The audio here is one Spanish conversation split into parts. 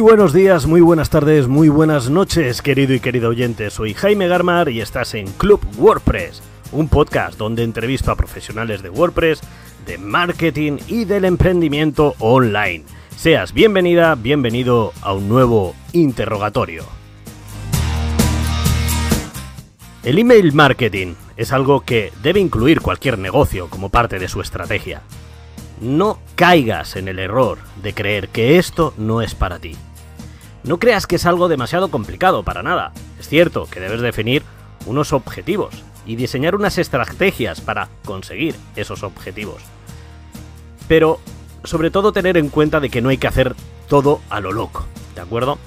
buenos días, muy buenas tardes, muy buenas noches, querido y querido oyente. Soy Jaime Garmar y estás en Club WordPress, un podcast donde entrevisto a profesionales de WordPress, de marketing y del emprendimiento online. Seas bienvenida, bienvenido a un nuevo interrogatorio. El email marketing es algo que debe incluir cualquier negocio como parte de su estrategia. No caigas en el error de creer que esto no es para ti. No creas que es algo demasiado complicado para nada. Es cierto que debes definir unos objetivos y diseñar unas estrategias para conseguir esos objetivos. Pero sobre todo tener en cuenta de que no hay que hacer todo a lo loco, ¿de acuerdo?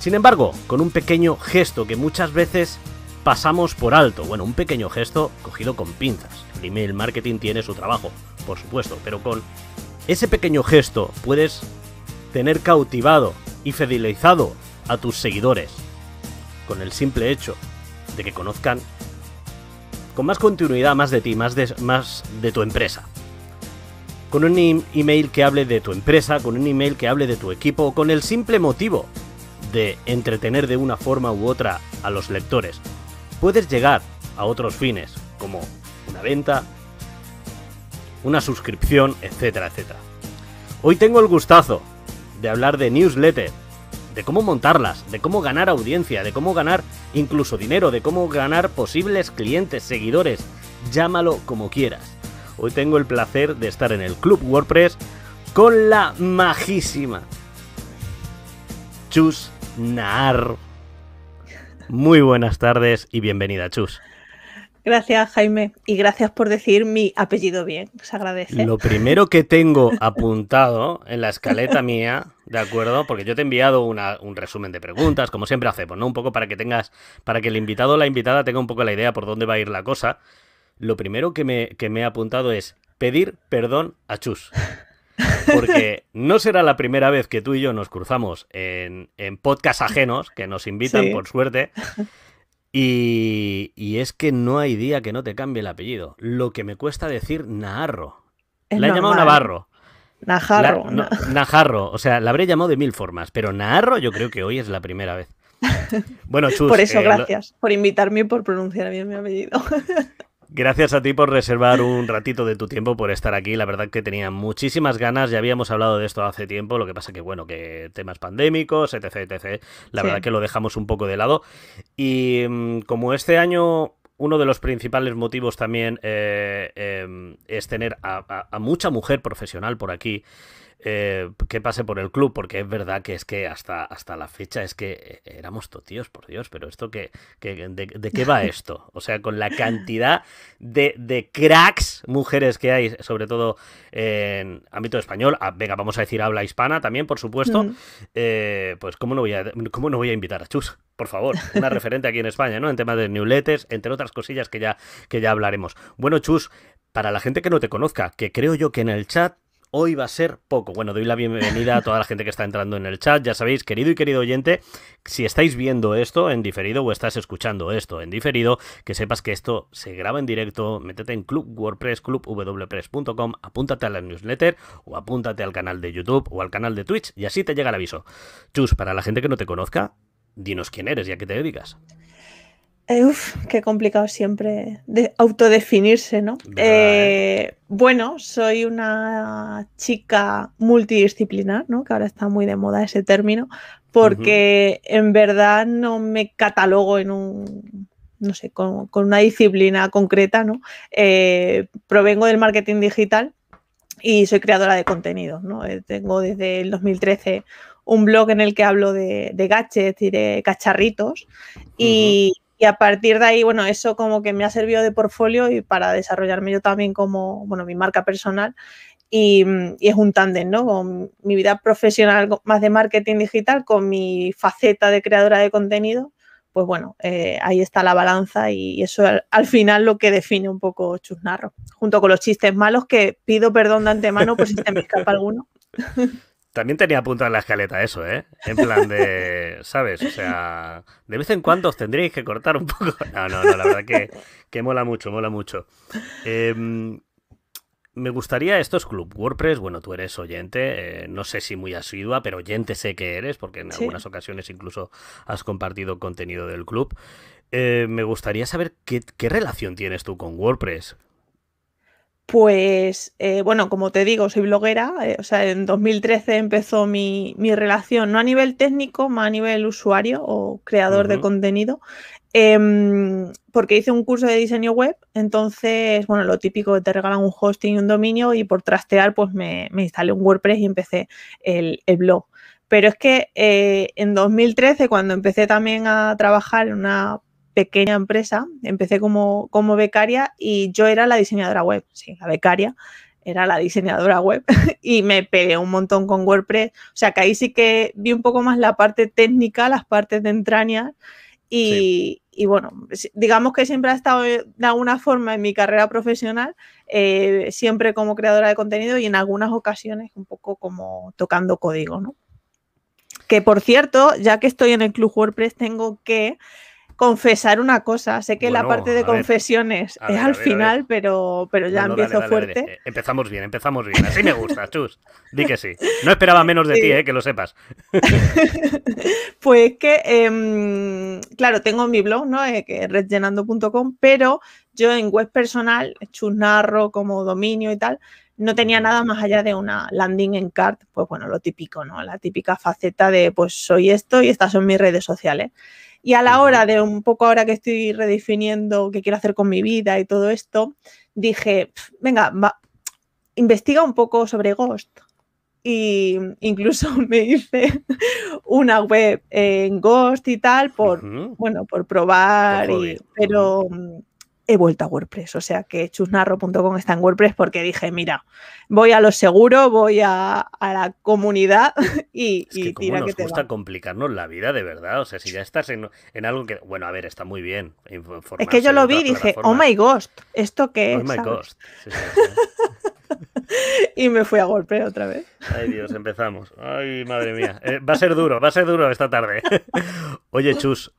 Sin embargo, con un pequeño gesto que muchas veces pasamos por alto, bueno, un pequeño gesto cogido con pinzas. El email marketing tiene su trabajo, por supuesto, pero con ese pequeño gesto puedes tener cautivado y fidelizado a tus seguidores, con el simple hecho de que conozcan con más continuidad más de ti, más de, más de tu empresa. Con un email que hable de tu empresa, con un email que hable de tu equipo, con el simple motivo de entretener de una forma u otra a los lectores. Puedes llegar a otros fines, como una venta, una suscripción, etcétera, etcétera. Hoy tengo el gustazo de hablar de newsletter, de cómo montarlas, de cómo ganar audiencia, de cómo ganar incluso dinero, de cómo ganar posibles clientes, seguidores, llámalo como quieras. Hoy tengo el placer de estar en el Club WordPress con la majísima Chus Naar. Muy buenas tardes y bienvenida, Chus. Gracias, Jaime. Y gracias por decir mi apellido bien. Se agradece. Lo primero que tengo apuntado en la escaleta mía, ¿de acuerdo? Porque yo te he enviado una, un resumen de preguntas, como siempre hacemos, ¿no? Un poco para que tengas, para que el invitado o la invitada tenga un poco la idea por dónde va a ir la cosa. Lo primero que me, que me he apuntado es pedir perdón a Chus. Porque no será la primera vez que tú y yo nos cruzamos en, en podcast ajenos, que nos invitan, por suerte. Y, es que no hay día que no te cambie el apellido. Lo que me cuesta decir Naharro. la he llamado Navarro. Najarro. Najarro. O sea, la habré llamado de mil formas, pero Naharro yo creo que hoy es la primera vez. Bueno, Chus, Por eso, eh, gracias. Por invitarme y por pronunciar bien mi apellido. Gracias a ti por reservar un ratito de tu tiempo, por estar aquí. La verdad que tenía muchísimas ganas. Ya habíamos hablado de esto hace tiempo. Lo que pasa que, bueno, que temas pandémicos, etc, etc. La verdad que lo dejamos un poco de lado. Y mm, como este año uno de los principales motivos también eh, em, es tener a, mucha mujer profesional por aquí. Eh, que pase por el club, porque es verdad que es que hasta, hasta la fecha es que eh, éramos totíos, por Dios, pero esto que, de, qué va esto? O sea, con la cantidad de, de cracks mujeres que hay, sobre todo en ámbito español, ah, venga, vamos a decir habla hispana también, por supuesto, mm. eh, pues ¿cómo no, voy a, ¿cómo no voy a invitar a Chus? Por favor, una referente aquí en España, ¿no? En tema de newsletters, entre otras cosillas que ya, que ya hablaremos. Bueno, Chus, para la gente que no te conozca, que creo yo que en el chat hoy va a ser poco. Bueno, doy la bienvenida a toda la gente que está entrando en el chat. Ya sabéis, querido y querido oyente, si estáis viendo esto en diferido o estás escuchando esto en diferido, que sepas que esto se graba en directo. Métete en Club WordPress, Club apúntate a la newsletter o apúntate al canal de YouTube o al canal de Twitch y así te llega el aviso. Chus, para la gente que no te conozca, dinos quién eres y a qué te dedicas. Eh, uf, qué complicado siempre de autodefinirse, ¿no? Eh, bueno, soy una chica multidisciplinar, ¿no? Que ahora está muy de moda ese término, porque en verdad no me catalogo en un, no sé, con, una disciplina concreta, ¿no? Eh, provengo del marketing digital y soy creadora de contenidos, ¿no? tengo desde el 2013 un blog en el que hablo de, de gadgets y de cacharritos y, y a partir de ahí, bueno, eso como que me ha servido de portfolio y para desarrollarme yo también como, bueno, mi marca personal. Y, es un tándem, ¿no? Con mi vida profesional más de marketing digital, con mi faceta de creadora de contenido, pues bueno, eh, ahí está la balanza y eso al, final lo que define un poco Chusnarro, junto con los chistes malos que pido perdón de antemano por si se me escapa alguno. También tenía apuntado en la escaleta eso, ¿eh? En plan de, ¿sabes? O sea, de vez en cuando os tendréis que cortar un poco. No, no, no, la verdad que, que mola mucho, mola mucho. Em, me gustaría, esto es Club WordPress, bueno, tú eres oyente, eh, no sé si muy asidua, pero oyente sé que eres, porque en algunas ocasiones incluso has compartido contenido del club. Eh, me gustaría saber qué, qué relación tienes tú con WordPress. Pues, eh, bueno, como te digo, soy bloguera, eh, o sea, en 2013 empezó mi, relación, no a nivel técnico, más a nivel usuario o creador de contenido, em, porque hice un curso de diseño web, entonces, bueno, lo típico, te regalan un hosting y un dominio y por trastear, pues me, instalé un WordPress y empecé el, el blog. Pero es que eh, en 2013, cuando empecé también a trabajar en una pequeña empresa, empecé como, como becaria y yo era la diseñadora web, sí, la becaria era la diseñadora web y me pegué un montón con WordPress. O sea que ahí sí que vi un poco más la parte técnica, las partes de entrañas y, bueno, digamos que siempre ha estado eh, de alguna forma en mi carrera profesional, eh, siempre como creadora de contenido y en algunas ocasiones un poco como tocando código, ¿no? Que por cierto, ya que estoy en el club WordPress, tengo que confesar una cosa. Sé que la parte de confesiones es al final, pero, pero ya empiezo fuerte. Eh, empezamos bien, empezamos bien. Así me gusta, chus. Di que sí. No esperaba menos de ti, eh, que lo sepas. pues que, em, claro, tengo mi blog, ¿no? Eh, que es redllenando.com, pero yo en web personal, chus como dominio y tal, no tenía nada más allá de una landing en cart, pues bueno, lo típico, ¿no? La típica faceta de pues soy esto y estas son mis redes sociales. Y a la hora de un poco ahora que estoy redefiniendo qué quiero hacer con mi vida y todo esto, dije, venga, investiga un poco sobre Ghost. Y incluso me hice una web en Ghost y tal por, bueno, por probar, y, pero he vuelto a WordPress. O sea que chusnarro.com está en WordPress porque dije, mira, voy a lo seguro, voy a, a la comunidad y, es que nos te gusta complicarnos la vida de verdad. O sea, si ya estás en, algo que, bueno, a ver, está muy bien. Es que yo lo vi y dije, oh my ghost, ¿esto qué oh es? Oh my ghost. y me fui a golpear otra vez. Ay, Dios, empezamos. Ay, madre mía. Eh, va a ser duro, va a ser duro esta tarde. Oye, Chus,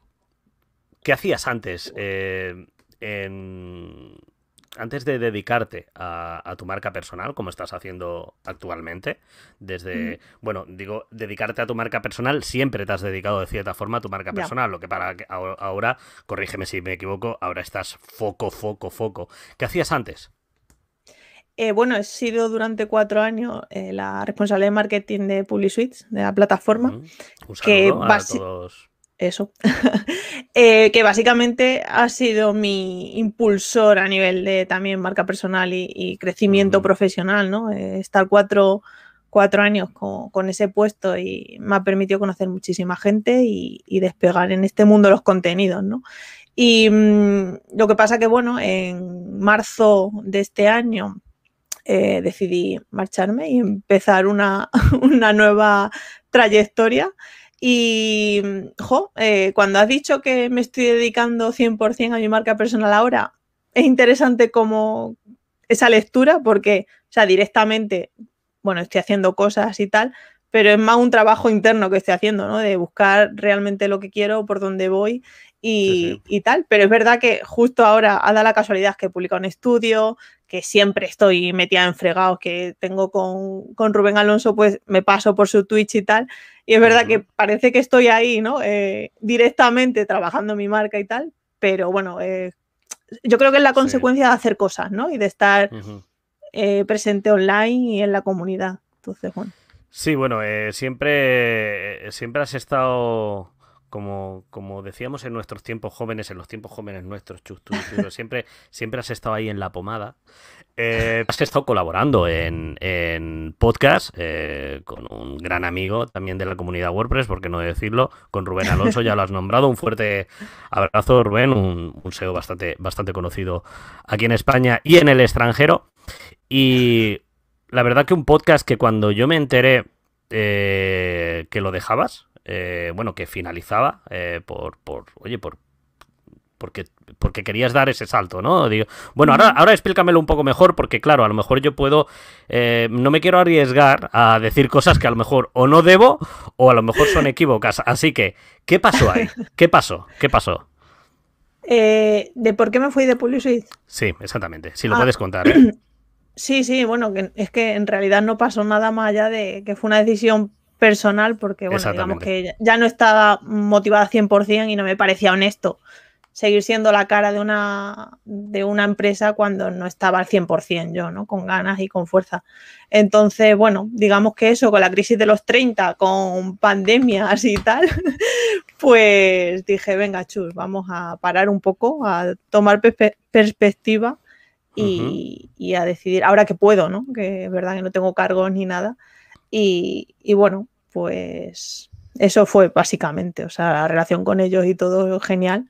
¿qué hacías antes? Eh, antes de dedicarte a, tu marca personal, como estás haciendo actualmente, desde, bueno, digo, dedicarte a tu marca personal, siempre te has dedicado de cierta forma a tu marca personal, lo que para ahora, corrígeme si me equivoco, ahora estás foco, foco, foco. ¿Qué hacías antes? Eh, bueno, he sido durante cuatro años eh, la responsable de marketing de Suites, de la plataforma eso, eh, que básicamente ha sido mi impulsor a nivel de también marca personal y, crecimiento profesional, ¿no? Eh, estar cuatro, años con, ese puesto y me ha permitido conocer muchísima gente y, despegar en este mundo los contenidos, ¿no? Y mm, lo que pasa que, bueno, en marzo de este año eh, decidí marcharme y empezar una, una nueva trayectoria y, eh, cuando has dicho que me estoy dedicando 100% a mi marca personal ahora, es interesante como esa lectura porque, o sea, directamente, bueno, estoy haciendo cosas y tal, pero es más un trabajo interno que estoy haciendo, ¿no? De buscar realmente lo que quiero, por dónde voy y, y tal. Pero es verdad que justo ahora ha dado la casualidad que he un estudio, siempre estoy metida en fregados que tengo con, Rubén Alonso, pues me paso por su Twitch y tal. Y es verdad que parece que estoy ahí, ¿no? Eh, directamente trabajando mi marca y tal, pero bueno, eh, yo creo que es la consecuencia de hacer cosas, ¿no? Y de estar eh, presente online y en la comunidad. Entonces, bueno. Sí, bueno, siempre, siempre has estado como, decíamos en nuestros tiempos jóvenes, en los tiempos jóvenes nuestros, Chus, tú, siempre, siempre has estado ahí en la pomada. Eh, has estado colaborando en, en podcast eh, con un gran amigo también de la comunidad WordPress, por qué no decirlo, con Rubén Alonso, ya lo has nombrado. Un fuerte abrazo, Rubén, un, un SEO bastante, bastante conocido aquí en España y en el extranjero. Y la verdad que un podcast que cuando yo me enteré eh, que lo dejabas, eh, bueno, que finalizaba eh, por, por, oye, por, porque, porque querías dar ese salto, ¿no? Digo, bueno, ahora, ahora explícamelo un poco mejor, porque claro, a lo mejor yo puedo, eh, no me quiero arriesgar a decir cosas que a lo mejor o no debo o a lo mejor son equívocas. Así que, ¿qué pasó ahí? ¿Qué pasó? ¿Qué pasó? ¿De por qué me fui de Publicis? Sí, exactamente, si lo ah. puedes contar. Sí, sí, bueno, es que en realidad no pasó nada más allá de que fue una decisión personal porque, bueno, digamos que ya no estaba motivada 100% y no me parecía honesto seguir siendo la cara de una, de una empresa cuando no estaba al 100% yo, ¿no? Con ganas y con fuerza. Entonces, bueno, digamos que eso, con la crisis de los 30, con pandemias y tal, pues dije, venga, chus, vamos a parar un poco, a tomar perspectiva y, y, a decidir, ahora que puedo, ¿no? Que es verdad que no tengo cargos ni nada, y, bueno, pues eso fue básicamente, o sea, la relación con ellos y todo genial,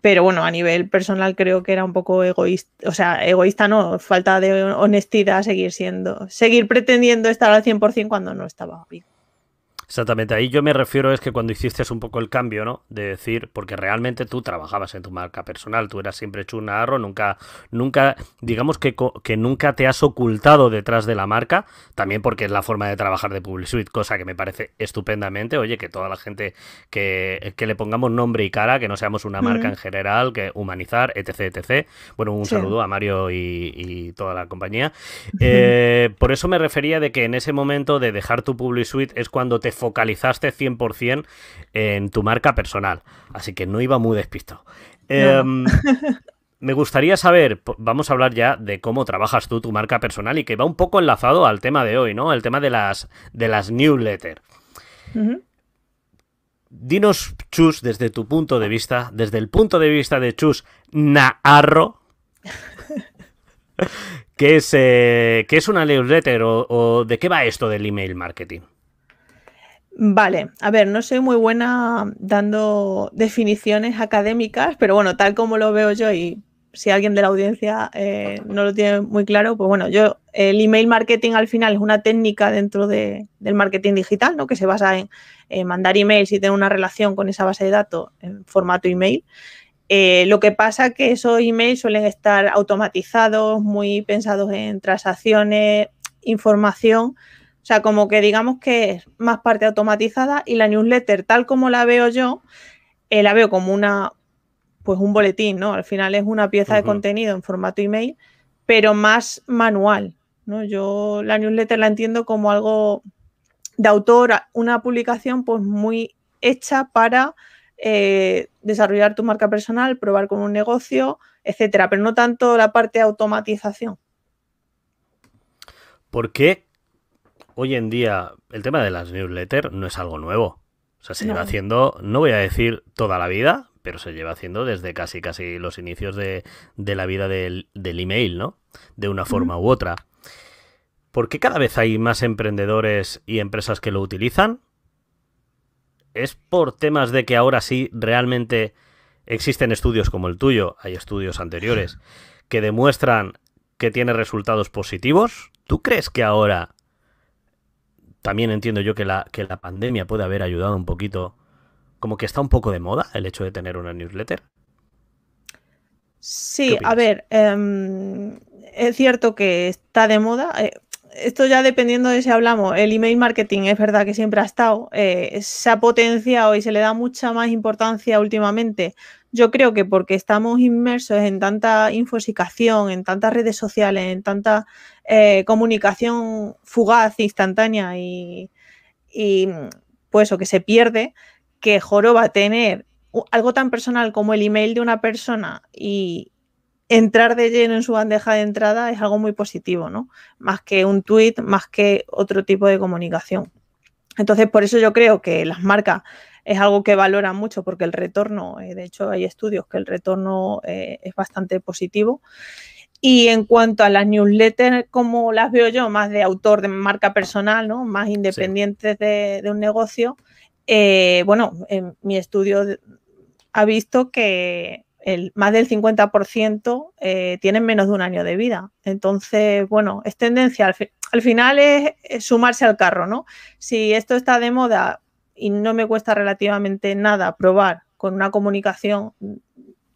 pero bueno, a nivel personal creo que era un poco egoísta, o sea, egoísta no, falta de honestidad seguir siendo, seguir pretendiendo estar al 100% cuando no estaba bien. Exactamente, ahí yo me refiero es que cuando hiciste un poco el cambio, ¿no? De decir, porque realmente tú trabajabas en tu marca personal, tú eras siempre Chuna Arro, nunca, nunca, digamos que, que nunca te has ocultado detrás de la marca, también porque es la forma de trabajar de PubliSuite, cosa que me parece estupendamente, oye, que toda la gente que, le pongamos nombre y cara, que no seamos una marca en general, que humanizar, etc, etc. Bueno, un saludo a Mario y, toda la compañía. Eh, por eso me refería de que en ese momento de dejar tu PubliSuite es cuando te focalizaste 100% en tu marca personal, así que no iba muy despistado. Em, me gustaría saber, vamos a hablar ya de cómo trabajas tú tu marca personal y que va un poco enlazado al tema de hoy, ¿no? El tema de las, de las newsletters. Dinos, Chus, desde tu punto de vista, desde el punto de vista de Chus Naarro, ¿qué es, eh, es una newsletter o de qué va esto del email marketing? Vale, a ver, no soy muy buena dando definiciones académicas, pero bueno, tal como lo veo yo y si alguien de la audiencia eh, no lo tiene muy claro, pues bueno, yo el email marketing al final es una técnica dentro del marketing digital, ¿no? Que se basa en mandar emails y tener una relación con esa base de datos en formato email. Eh, lo que pasa es que esos emails suelen estar automatizados, muy pensados en transacciones, información o sea, como que digamos que es más parte automatizada y la newsletter, tal como la veo yo, eh, la veo como una, pues un boletín, ¿no? Al final es una pieza de contenido en formato email, pero más manual, ¿no? Yo la newsletter la entiendo como algo de autor, una publicación pues muy hecha para eh, desarrollar tu marca personal, probar con un negocio, etcétera, pero no tanto la parte de automatización. ¿Por qué hoy en día el tema de las newsletters no es algo nuevo. O sea, se lleva haciendo, no voy a decir toda la vida, pero se lleva haciendo desde casi casi los inicios de, la vida del, email, ¿no? De una forma u otra. ¿Por qué cada vez hay más emprendedores y empresas que lo utilizan? ¿Es por temas de que ahora sí realmente existen estudios como el tuyo, hay estudios anteriores, que demuestran que tiene resultados positivos? ¿Tú crees que ahora también entiendo yo que la, pandemia puede haber ayudado un poquito, como que está un poco de moda el hecho de tener una newsletter. Sí, a ver, em, es cierto que está de moda. Eh, esto ya dependiendo de si hablamos, el email marketing es verdad que siempre ha estado, eh, se ha potenciado y se le da mucha más importancia últimamente. Yo creo que porque estamos inmersos en tanta infosicación, en tantas redes sociales, en tanta eh, comunicación fugaz, instantánea y, pues o que se pierde, que Joroba va a tener algo tan personal como el email de una persona y entrar de lleno en su bandeja de entrada es algo muy positivo, ¿no? Más que un tweet, más que otro tipo de comunicación. Entonces, por eso yo creo que las marcas es algo que valoran mucho porque el retorno, eh, de hecho hay estudios que el retorno eh, es bastante positivo y en cuanto a las newsletters, como las veo yo, más de autor, de marca personal, ¿no? más independientes de, un negocio, eh, bueno, en mi estudio ha visto que el, más del 50% eh, tienen menos de un año de vida. Entonces, bueno, es tendencia, al, final es sumarse al carro, ¿no? Si esto está de moda y no me cuesta relativamente nada probar con una comunicación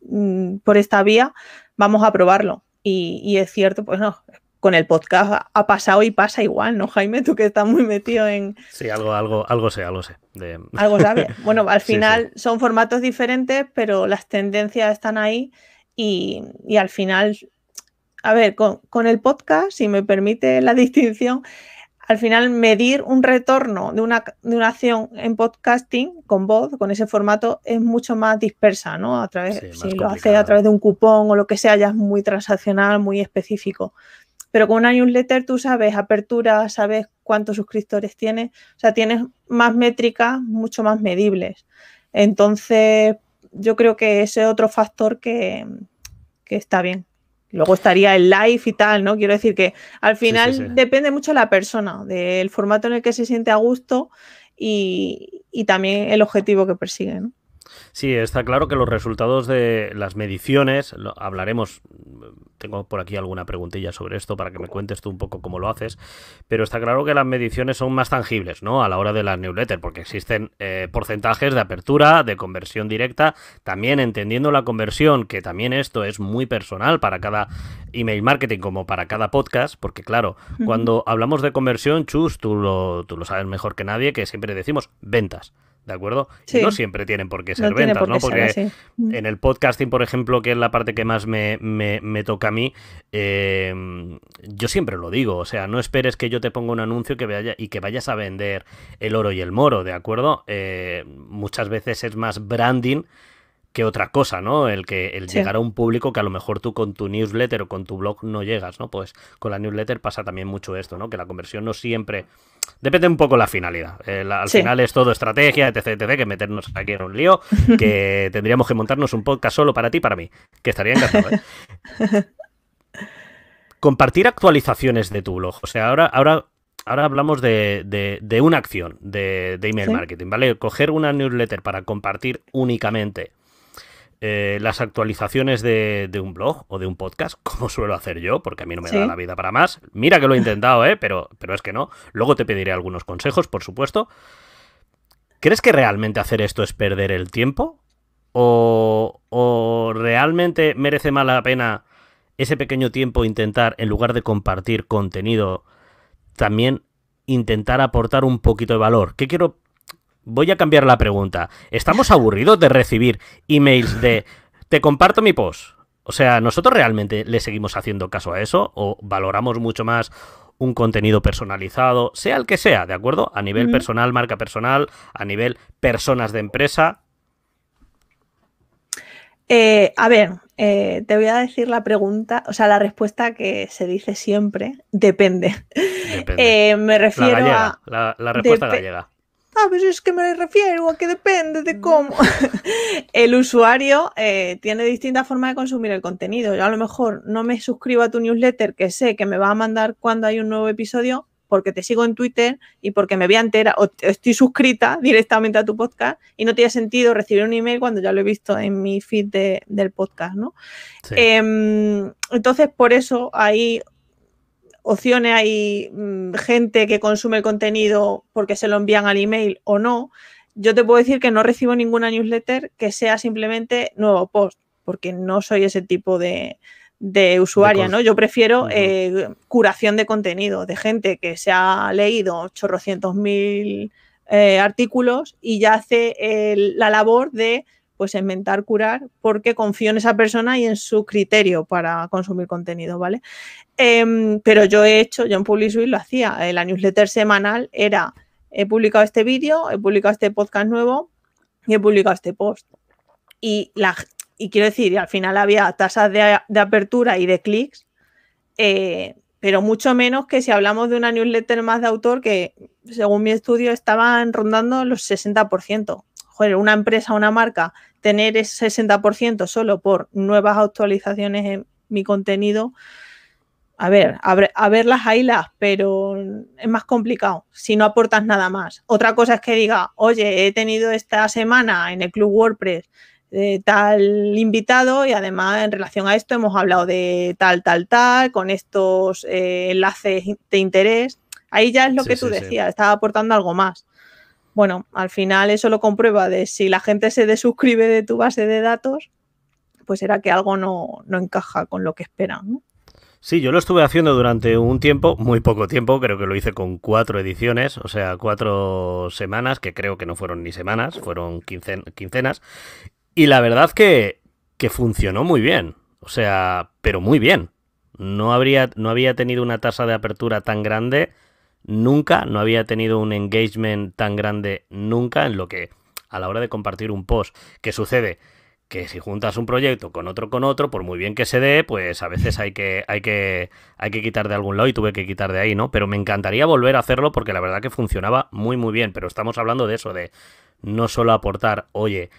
mm, por esta vía, vamos a probarlo y, es cierto, pues no, con el podcast ha pasado y pasa igual, ¿no, Jaime? Tú que estás muy metido en... Sí, algo, algo, algo sé, algo sé. De... Algo sabe. Bueno, al final son formatos diferentes, pero las tendencias están ahí y, al final, a ver, con, con, el podcast, si me permite la distinción, al final medir un retorno de una, acción en podcasting con voz, con ese formato, es mucho más dispersa, ¿no? A través, si lo haces a través de un cupón o lo que sea, ya es muy transaccional, muy específico. Pero con una newsletter tú sabes apertura, sabes cuántos suscriptores tienes, o sea, tienes más métricas, mucho más medibles. Entonces, yo creo que ese es otro factor que, que está bien. Luego estaría el live y tal, ¿no? Quiero decir que al final depende mucho de la persona, del formato en el que se siente a gusto y, y también el objetivo que persigue, ¿no? Sí, está claro que los resultados de las mediciones, hablaremos, tengo por aquí alguna preguntilla sobre esto para que me cuentes tú un poco cómo lo haces, pero está claro que las mediciones son más tangibles, ¿no? A la hora de las newsletters, porque existen eh, porcentajes de apertura, de conversión directa, también entendiendo la conversión, que también esto es muy personal para cada email marketing como para cada podcast, porque claro, cuando hablamos de conversión, Chus, tú lo, tú lo sabes mejor que nadie, que siempre decimos ventas. ¿De acuerdo? No siempre tienen por qué ser ventas, ¿no? Porque mm. en el podcasting, por ejemplo, que es la parte que más me, toca a mí, em, yo siempre lo digo, o sea, no esperes que yo te ponga un anuncio que y que vayas a vender el oro y el moro, ¿de acuerdo? Eh, muchas veces es más branding que otra cosa, ¿no? El que el llegar a un público que a lo mejor tú con tu newsletter o con tu blog no llegas, ¿no? Pues con la newsletter pasa también mucho esto, ¿no? Que la conversión no siempre Depende un poco la finalidad. Eh, al final es todo estrategia, etc, etc, que meternos aquí en un lío, que tendríamos que montarnos un podcast solo para ti y para mí, que estaría encantado. ¿eh? Compartir actualizaciones de tu blog. O sea, ahora, ahora, ahora hablamos de, una acción de, email marketing, ¿vale? Coger una newsletter para compartir únicamente eh, las actualizaciones de, un blog o de un podcast, como suelo hacer yo, porque a mí no me da la vida para más. Mira que lo he intentado, ¿eh? pero, pero es que no. Luego te pediré algunos consejos, por supuesto. ¿Crees que realmente hacer esto es perder el tiempo? ¿O, o realmente merece más la pena ese pequeño tiempo intentar, en lugar de compartir contenido, también intentar aportar un poquito de valor? ¿Qué quiero voy a cambiar la pregunta. Estamos aburridos de recibir emails de te comparto mi post. O sea, ¿nosotros realmente le seguimos haciendo caso a eso o valoramos mucho más un contenido personalizado, sea el que sea, ¿de acuerdo? A nivel personal, marca personal, a nivel personas de empresa. Eh, a ver, eh, te voy a decir la pregunta, o sea, la respuesta que se dice siempre, depende. Eh, me refiero a... La, respuesta gallega ah, pues es que me refiero a que depende de cómo. el usuario eh, tiene distintas formas de consumir el contenido. Yo a lo mejor no me suscribo a tu newsletter que sé que me va a mandar cuando hay un nuevo episodio porque te sigo en Twitter y porque me voy a enterar o estoy suscrita directamente a tu podcast y no tiene sentido recibir un email cuando ya lo he visto en mi feed del podcast, ¿no? Em, entonces, por eso hay opciones, hay mm, gente que consume el contenido porque se lo envían al email o no. Yo te puedo decir que no recibo ninguna newsletter que sea simplemente nuevo post, porque no soy ese tipo de, de usuaria, ¿no? Yo prefiero eh, curación de contenido, de gente que se ha leído 800.000 mil eh, artículos y ya hace la labor de pues inventar, curar, porque confío en esa persona y en su criterio para consumir contenido, ¿vale? Em, pero yo he hecho, yo en PublishWiz lo hacía, eh, la newsletter semanal era, he publicado este vídeo, he publicado este podcast nuevo y he publicado este post. Y, la, y quiero decir, al final había tasas de, apertura y de clics, eh, pero mucho menos que si hablamos de una newsletter más de autor que, según mi estudio, estaban rondando los 60% una empresa, una marca, tener ese 60% solo por nuevas actualizaciones en mi contenido, a ver, a, ver, a verlas pero es más complicado si no aportas nada más. Otra cosa es que diga, oye, he tenido esta semana en el club WordPress eh, tal invitado y además en relación a esto hemos hablado de tal, tal, tal, con estos eh, enlaces de interés. Ahí ya es lo que tú decías, estaba aportando algo más. Bueno, al final eso lo comprueba de si la gente se desuscribe de tu base de datos, pues será que algo no, encaja con lo que esperan. Sí, yo lo estuve haciendo durante un tiempo, muy poco tiempo, creo que lo hice con cuatro ediciones, o sea, cuatro semanas, que creo que no fueron ni semanas, fueron quincenas. Y la verdad que, que funcionó muy bien, o sea, pero muy bien. No, habría, no había tenido una tasa de apertura tan grande nunca, no había tenido un engagement tan grande nunca en lo que a la hora de compartir un post. ¿Qué sucede? que si juntas un proyecto con otro con otro, por muy bien que se dé, pues a veces hay que, hay que, hay que quitar de algún lado y tuve que quitar de ahí, ¿no? Pero me encantaría volver a hacerlo porque la verdad que funcionaba muy muy bien. Pero estamos hablando de eso, de no solo aportar, oye,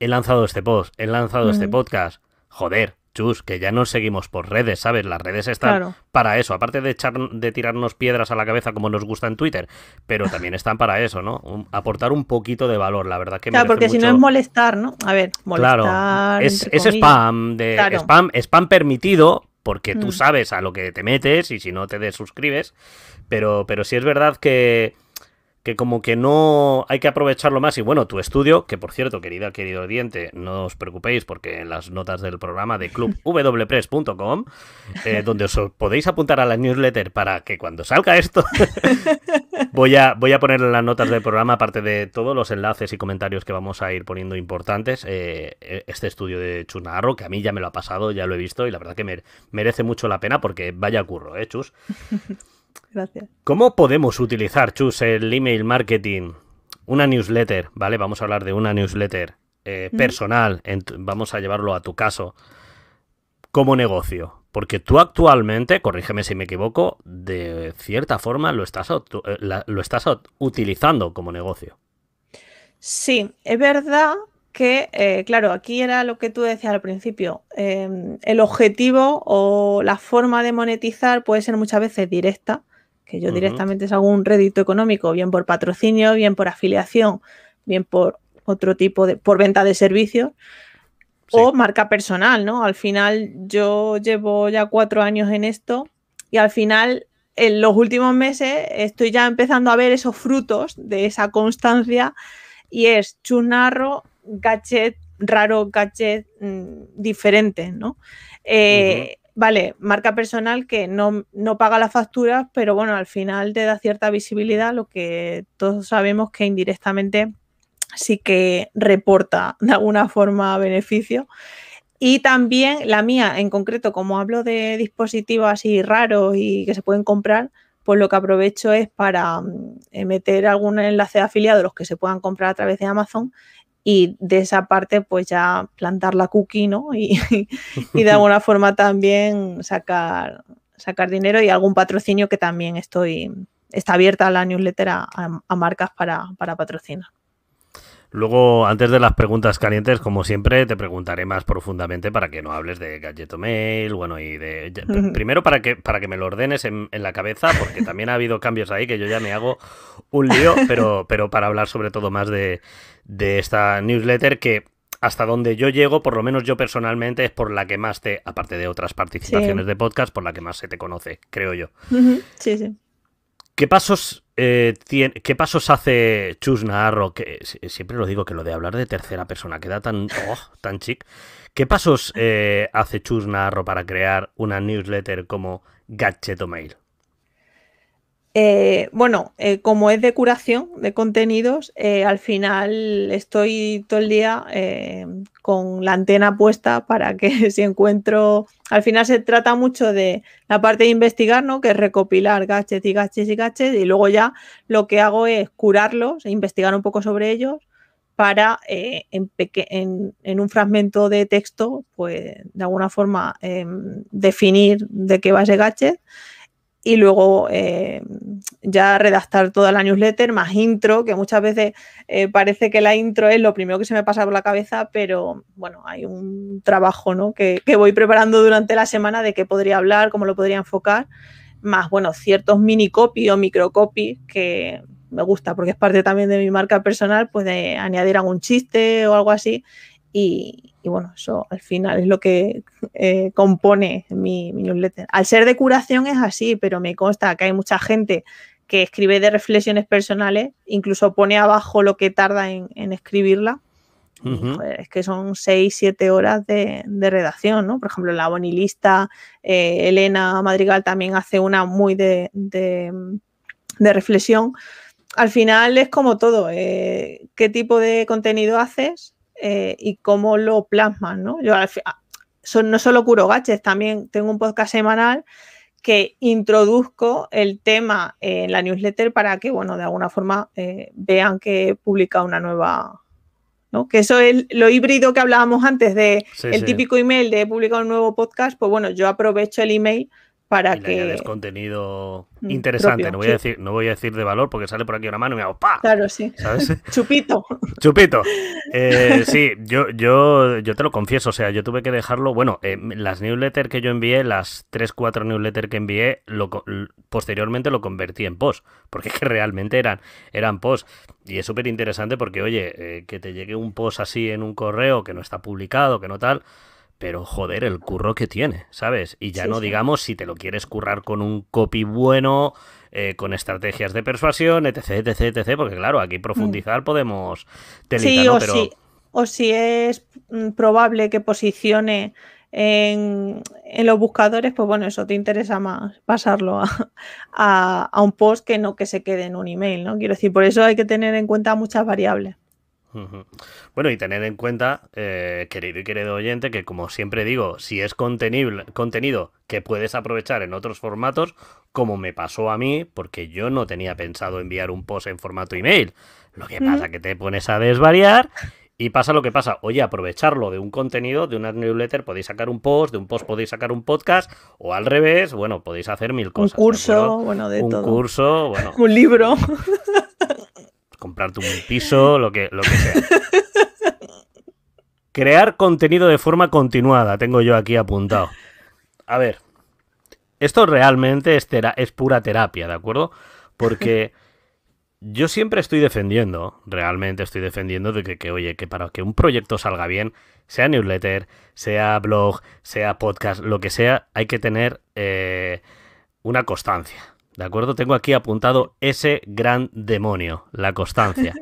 he lanzado este post, he lanzado este podcast, joder, Chus, que ya no seguimos por redes, ¿sabes? Las redes están para eso, aparte de, echar, de tirarnos piedras a la cabeza como nos gusta en Twitter, pero también están para eso, ¿no? aportar un poquito de valor, la verdad que Claro, porque si no es molestar, ¿no? A ver, molestar. Claro, es, spam, de, spam, spam permitido, porque tú mm. sabes a lo que te metes y si no te desuscribes, pero, pero sí es verdad que que como que no hay que aprovecharlo más. Y bueno, tu estudio, que por cierto, querida, querido diente, no os preocupéis porque en las notas del programa de clubwpress.com, eh, donde os podéis apuntar a la newsletter para que cuando salga esto, voy, a, voy a poner en las notas del programa, aparte de todos los enlaces y comentarios que vamos a ir poniendo importantes, eh, eh, este estudio de chunarro que a mí ya me lo ha pasado, ya lo he visto y la verdad que merece mucho la pena porque vaya curro, ¿eh, Chus? Gracias. ¿Cómo podemos utilizar, Chus, el email marketing? Una newsletter, ¿vale? Vamos a hablar de una newsletter eh, personal, vamos a llevarlo a tu caso, como negocio. Porque tú actualmente, corrígeme si me equivoco, de cierta forma lo estás, eh, lo estás utilizando como negocio. Sí, es verdad que, eh, claro, aquí era lo que tú decías al principio, em, el objetivo o la forma de monetizar puede ser muchas veces directa, que yo directamente salgo un rédito económico, bien por patrocinio, bien por afiliación, bien por otro tipo de, por venta de servicios, o marca personal, ¿no? Al final yo llevo ya cuatro años en esto y al final en los últimos meses estoy ya empezando a ver esos frutos de esa constancia y es chunarro gadget, raro gadget mm, diferente, ¿no? Eh, vale, marca personal que no, no paga las facturas, pero bueno, al final te da cierta visibilidad, lo que todos sabemos que indirectamente sí que reporta de alguna forma beneficio. Y también la mía, en concreto, como hablo de dispositivos así raros y que se pueden comprar, pues lo que aprovecho es para mm, eh, meter algún enlace de afiliado, los que se puedan comprar a través de Amazon, y de esa parte pues ya plantar la cookie, ¿no? Y, de alguna forma también sacar, sacar dinero y algún patrocinio que también estoy, está abierta la newsletter a, marcas para, para patrocinar. Luego, antes de las preguntas calientes, como siempre, te preguntaré más profundamente para que no hables de galleto Mail, bueno, y de... Primero para que, para que me lo ordenes en, en, la cabeza, porque también ha habido cambios ahí que yo ya me hago un lío, pero, pero para hablar sobre todo más de, de esta newsletter que hasta donde yo llego, por lo menos yo personalmente, es por la que más te, aparte de otras participaciones de podcast, por la que más se te conoce, creo yo. Sí, sí. ¿Qué pasos, eh, ¿qué pasos hace Chus Que siempre lo digo que lo de hablar de tercera persona queda tan, oh, tan chic. ¿Qué pasos eh, hace Chus para crear una newsletter como Gachetomail? Mail? Eh, bueno, eh, como es de curación de contenidos, eh, al final estoy todo el día con la antena puesta para que si encuentro. Al final se trata mucho de la parte de investigar, ¿no? Que es recopilar gadgets y gaches y gadgets, y luego ya lo que hago es curarlos e investigar un poco sobre ellos para en, un fragmento de texto, pues de alguna forma em, definir de qué va ese gadget y luego eh, ya redactar toda la newsletter, más intro, que muchas veces eh, parece que la intro es lo primero que se me pasa por la cabeza, pero bueno, hay un trabajo que, voy preparando durante la semana de qué podría hablar, cómo lo podría enfocar, más bueno, ciertos mini copy o micro copy que me gusta porque es parte también de mi marca personal, pues de añadir algún chiste o algo así y, y bueno, eso al final es lo que eh, compone mi, newsletter. Al ser de curación es así, pero me consta que hay mucha gente que escribe de reflexiones personales, incluso pone abajo lo que tarda en, escribirla. es que son 6, siete horas de, redacción, ¿no? Por ejemplo, la bonilista, eh, Elena Madrigal también hace una muy de, reflexión. Al final es como todo, eh, qué tipo de contenido haces, eh, y cómo lo plasman, ¿no? Yo ah, no solo curo gaches, también tengo un podcast semanal que introduzco el tema en la newsletter para que, bueno, de alguna forma eh, vean que he publicado una nueva, ¿no? Que eso es lo híbrido que hablábamos antes de el típico email de he publicado un nuevo podcast, pues bueno, yo aprovecho el email para que es contenido mm, interesante no voy a decir no voy a decir de valor porque sale por aquí una mano y me hago pa claro sí ¿sabes? chupito chupito eh, sí yo yo yo te lo confieso o sea yo tuve que dejarlo bueno eh, las newsletters que yo envié las 3 4 newsletters que envié lo, posteriormente lo convertí en post porque es que realmente eran eran post y es súper interesante porque oye eh, que te llegue un post así en un correo que no está publicado que no tal pero joder, el curro que tiene, ¿sabes? Y ya no digamos si te lo quieres currar con un copy bueno, eh, con estrategias de persuasión, etc, etc, etc, porque claro, aquí profundizar mm. podemos... sí, o, si, o si es mm, probable que posicione en, los buscadores, pues bueno, eso te interesa más pasarlo a un post que no que se quede en un email, ¿no? Quiero decir, por eso hay que tener en cuenta muchas variables. Bueno, y tener en cuenta, eh, querido y querido oyente, que como siempre digo, si es contenido que puedes aprovechar en otros formatos, como me pasó a mí, porque yo no tenía pensado enviar un post en formato email. Lo que pasa es que te pones a desvariar y pasa lo que pasa. Oye, aprovecharlo de un contenido, de una newsletter, podéis sacar un post, de un post podéis sacar un podcast, o al revés, bueno, podéis hacer mil cosas. Un curso, bueno, de todo. Un curso, bueno. un libro comprarte un piso, lo que, lo que sea. Crear contenido de forma continuada, tengo yo aquí apuntado. A ver, esto realmente es, es pura terapia, ¿de acuerdo? Porque yo siempre estoy defendiendo, realmente estoy defendiendo de que, oye, que para que un proyecto salga bien, sea newsletter, sea blog, sea podcast, lo que sea, hay que tener eh, una constancia. ¿De acuerdo? Tengo aquí apuntado ese gran demonio, la constancia.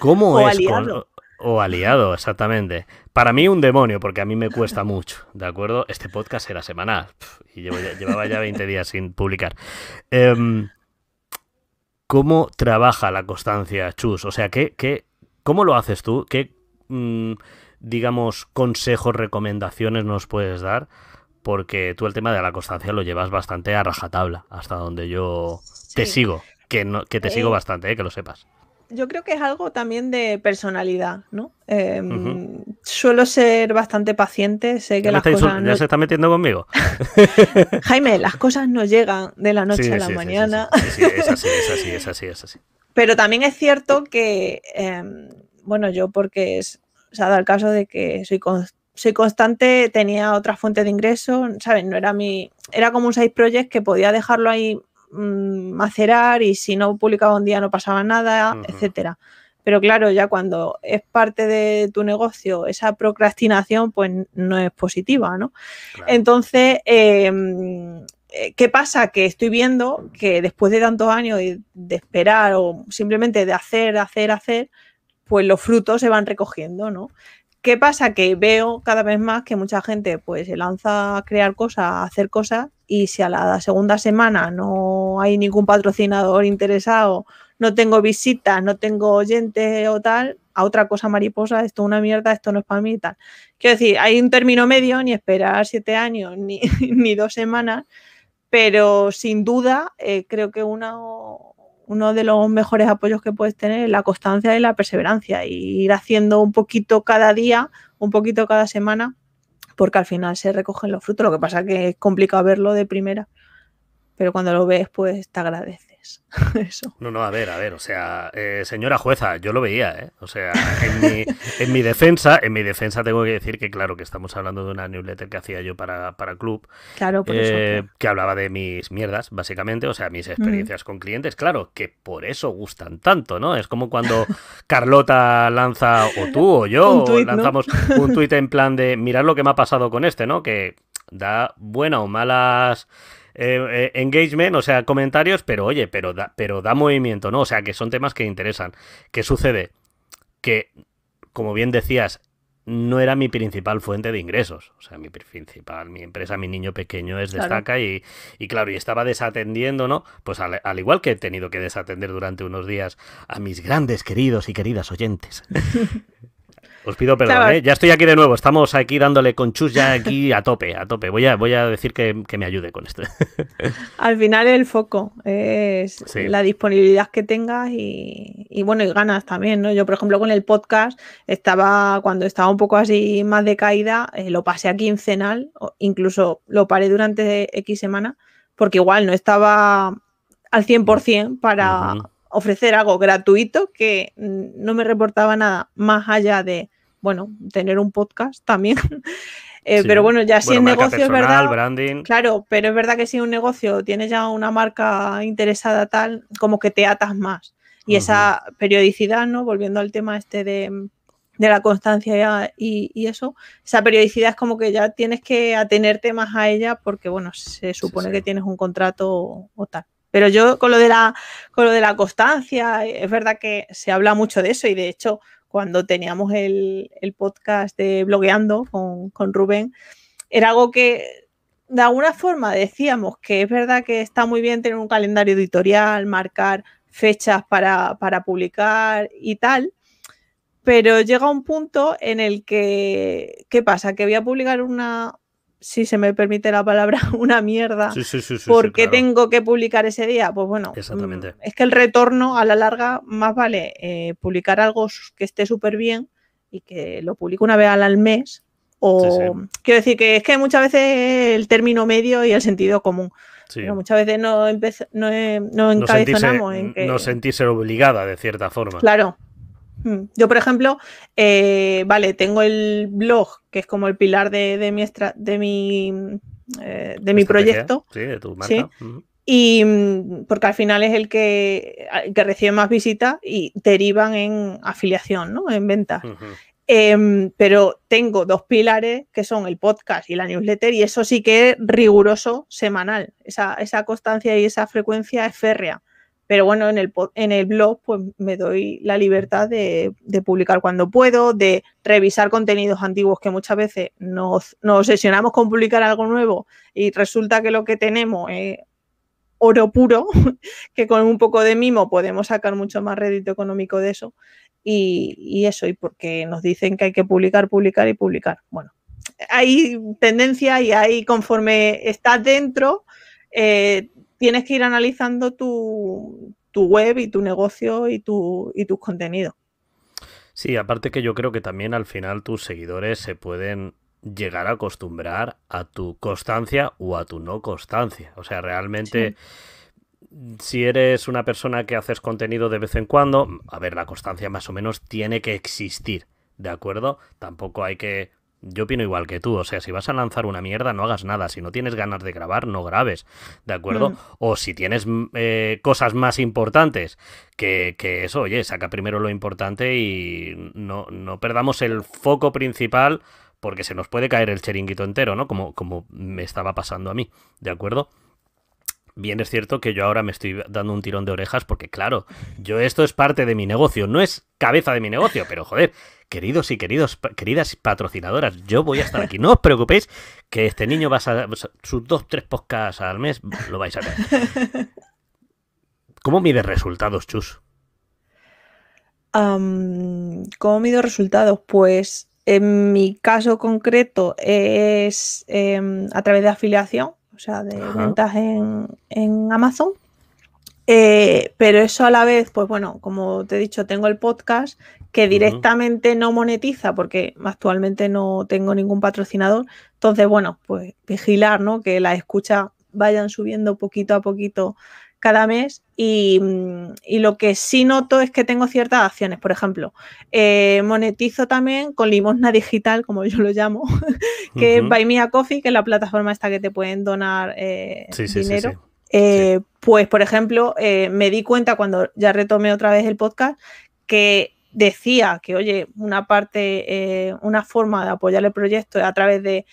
¿Cómo es aliado. o aliado, exactamente. Para mí un demonio, porque a mí me cuesta mucho, ¿de acuerdo? Este podcast era semanal y llevaba ya 20 días sin publicar. Em, ¿Cómo trabaja la constancia, Chus? O sea, ¿qué, qué, cómo lo haces tú? ¿Qué, mm, digamos, consejos, recomendaciones nos puedes dar? porque tú el tema de la constancia lo llevas bastante a rajatabla, hasta donde yo te sigo, que, que te sigo eh, bastante, eh, que lo sepas. Yo creo que es algo también de personalidad, ¿no? Em, suelo ser bastante paciente, sé que ya las cosas... ¿Ya se está metiendo conmigo? Jaime, las cosas no llegan de la noche a la mañana. es así, es así, es así, es así. Pero también es cierto que, em, bueno, yo porque es, se ha dado el caso de que soy constante soy constante, tenía otra fuente de ingreso, ¿sabes? No era mi. Era como un side project que podía dejarlo ahí mm, macerar y si no publicaba un día no pasaba nada, etcétera. Pero claro, ya cuando es parte de tu negocio, esa procrastinación, pues no es positiva, ¿no? Entonces, em, eh, ¿qué pasa? Que estoy viendo que después de tantos años de esperar o simplemente de hacer, hacer, hacer, pues los frutos se van recogiendo, ¿no? ¿Qué pasa? Que veo cada vez más que mucha gente pues se lanza a crear cosas, a hacer cosas y si a la segunda semana no hay ningún patrocinador interesado, no tengo visitas, no tengo oyentes o tal, a otra cosa mariposa, esto es una mierda, esto no es para mí y tal. Quiero decir, hay un término medio, ni esperar siete años ni, dos semanas, pero sin duda eh, creo que una uno de los mejores apoyos que puedes tener es la constancia y la perseverancia, y ir haciendo un poquito cada día, un poquito cada semana, porque al final se recogen los frutos. Lo que pasa que es complicado verlo de primera, pero cuando lo ves, pues te agradece. Eso. No, no, a ver, a ver, o sea, eh, señora jueza, yo lo veía, ¿eh? O sea, en mi, defensa, en mi defensa tengo que decir que claro que estamos hablando de una newsletter que hacía yo para, para Club. Claro, por eso, eh, Que hablaba de mis mierdas, básicamente, o sea, mis experiencias con clientes, claro, que por eso gustan tanto, ¿no? Es como cuando Carlota lanza, o tú o yo, lanzamos un tuit en plan de, mirar lo que me ha pasado con este, ¿no? Que da buena o malas eh, eh, engagement, o sea, comentarios, pero oye, pero da, pero da movimiento, ¿no? O sea, que son temas que interesan. ¿Qué sucede? Que, como bien decías, no era mi principal fuente de ingresos. O sea, mi principal, mi empresa, mi niño pequeño es destaca Y, y, claro, y estaba desatendiendo, ¿no? Pues al, igual que he tenido que desatender durante unos días a mis grandes queridos y queridas oyentes. Os pido perdón, ¿eh? ya estoy aquí de nuevo. Estamos aquí dándole con ya aquí a tope, a tope. Voy a, voy a decir que, me ayude con esto. Al final el foco es la disponibilidad que tengas y, bueno, y ganas también, ¿no? Yo, por ejemplo, con el podcast estaba, cuando estaba un poco así más de caída, eh, lo pasé a quincenal, incluso lo paré durante X semana, porque igual no estaba al 100% para... ofrecer algo gratuito que no me reportaba nada más allá de bueno, tener un podcast también. Eh, pero bueno, ya si en negocio es verdad. Branding. Claro, pero es verdad que si un negocio tienes ya una marca interesada tal, como que te atas más. Y esa periodicidad, ¿no? Volviendo al tema este de, la constancia y, eso, esa periodicidad es como que ya tienes que atenerte más a ella porque, bueno, se supone que tienes un contrato o, o tal. Pero yo con lo de la con lo de la constancia, es verdad que se habla mucho de eso y de hecho cuando teníamos el, podcast de blogueando con, Rubén, era algo que de alguna forma decíamos que es verdad que está muy bien tener un calendario editorial, marcar fechas para, para publicar y tal, pero llega un punto en el que, ¿qué pasa? Que voy a publicar una, si se me permite la palabra, una mierda. Sí, ¿Por qué tengo que publicar ese día? Pues bueno, mm, es que el retorno a la larga más vale eh, publicar algo que esté súper bien y que lo publique una vez al mes. O quiero decir que es que muchas veces el término medio y el sentido común. Pero muchas veces no, eh, no, no en que... no sentirse obligada de cierta forma. Claro, Mm. Yo, por ejemplo, eh, vale, tengo el blog, que es como el pilar de, mi, de mi, de mi eh, proyecto. Sí, de tu marca. Y mm, porque al final es el que, recibe más visitas y derivan en afiliación, ¿no? En ventas. Em, pero tengo dos pilares que son el podcast y la newsletter, y eso sí que es riguroso semanal. Esa, esa constancia y esa frecuencia es férrea. Pero bueno, en el, en el blog pues me doy la libertad de, publicar cuando puedo, de revisar contenidos antiguos que muchas veces nos, obsesionamos con publicar algo nuevo y resulta que lo que tenemos es oro puro, que con un poco de mimo podemos sacar mucho más rédito económico de eso. Y, y eso, y porque nos dicen que hay que publicar, publicar y publicar. Bueno, hay tendencia y hay conforme estás dentro, eh, tienes que ir analizando tu, web y tu negocio y, tu, y tus contenidos. Sí, aparte que yo creo que también al final tus seguidores se pueden llegar a acostumbrar a tu constancia o a tu no constancia. O sea, realmente... si eres una persona que haces contenido de vez en cuando, a ver, la constancia más o menos tiene que existir, ¿de acuerdo? Tampoco hay que yo opino igual que tú, o sea, si vas a lanzar una mierda, no hagas nada. Si no tienes ganas de grabar, no grabes, ¿de acuerdo? Mm. O si tienes mm, eh, cosas más importantes que, eso, oye, saca primero lo importante y no, perdamos el foco principal porque se nos puede caer el chiringuito entero, ¿no? Como, como me estaba pasando a mí, ¿de acuerdo? Bien es cierto que yo ahora me estoy dando un tirón de orejas porque, claro, yo esto es parte de mi negocio, no es cabeza de mi negocio, pero joder, queridos y queridos, queridas patrocinadoras, yo voy a estar aquí. No os preocupéis que este niño va a sus dos, tres podcasts al mes, lo vais a ver. ¿Cómo mide resultados, Chus? ¿Cómo mido resultados? Pues en mi caso concreto es em, a través de afiliación, o sea, de ventas en Amazon. Eh, pero eso a la vez, pues bueno, como te he dicho, tengo el podcast que directamente no monetiza porque actualmente no tengo ningún patrocinador. Entonces, bueno, pues vigilar, ¿no? Que las escuchas vayan subiendo poquito a poquito cada mes y, mm, lo que sí noto es que tengo ciertas acciones. Por ejemplo, eh, monetizo también con limosna digital, como yo lo llamo, que es Buy Coffee, que es la plataforma esta que te pueden donar eh, dinero. Eh, pues, por ejemplo, eh, me di cuenta cuando ya retomé otra vez el podcast que decía que, oye, una parte, eh, una forma de apoyar el proyecto a través de,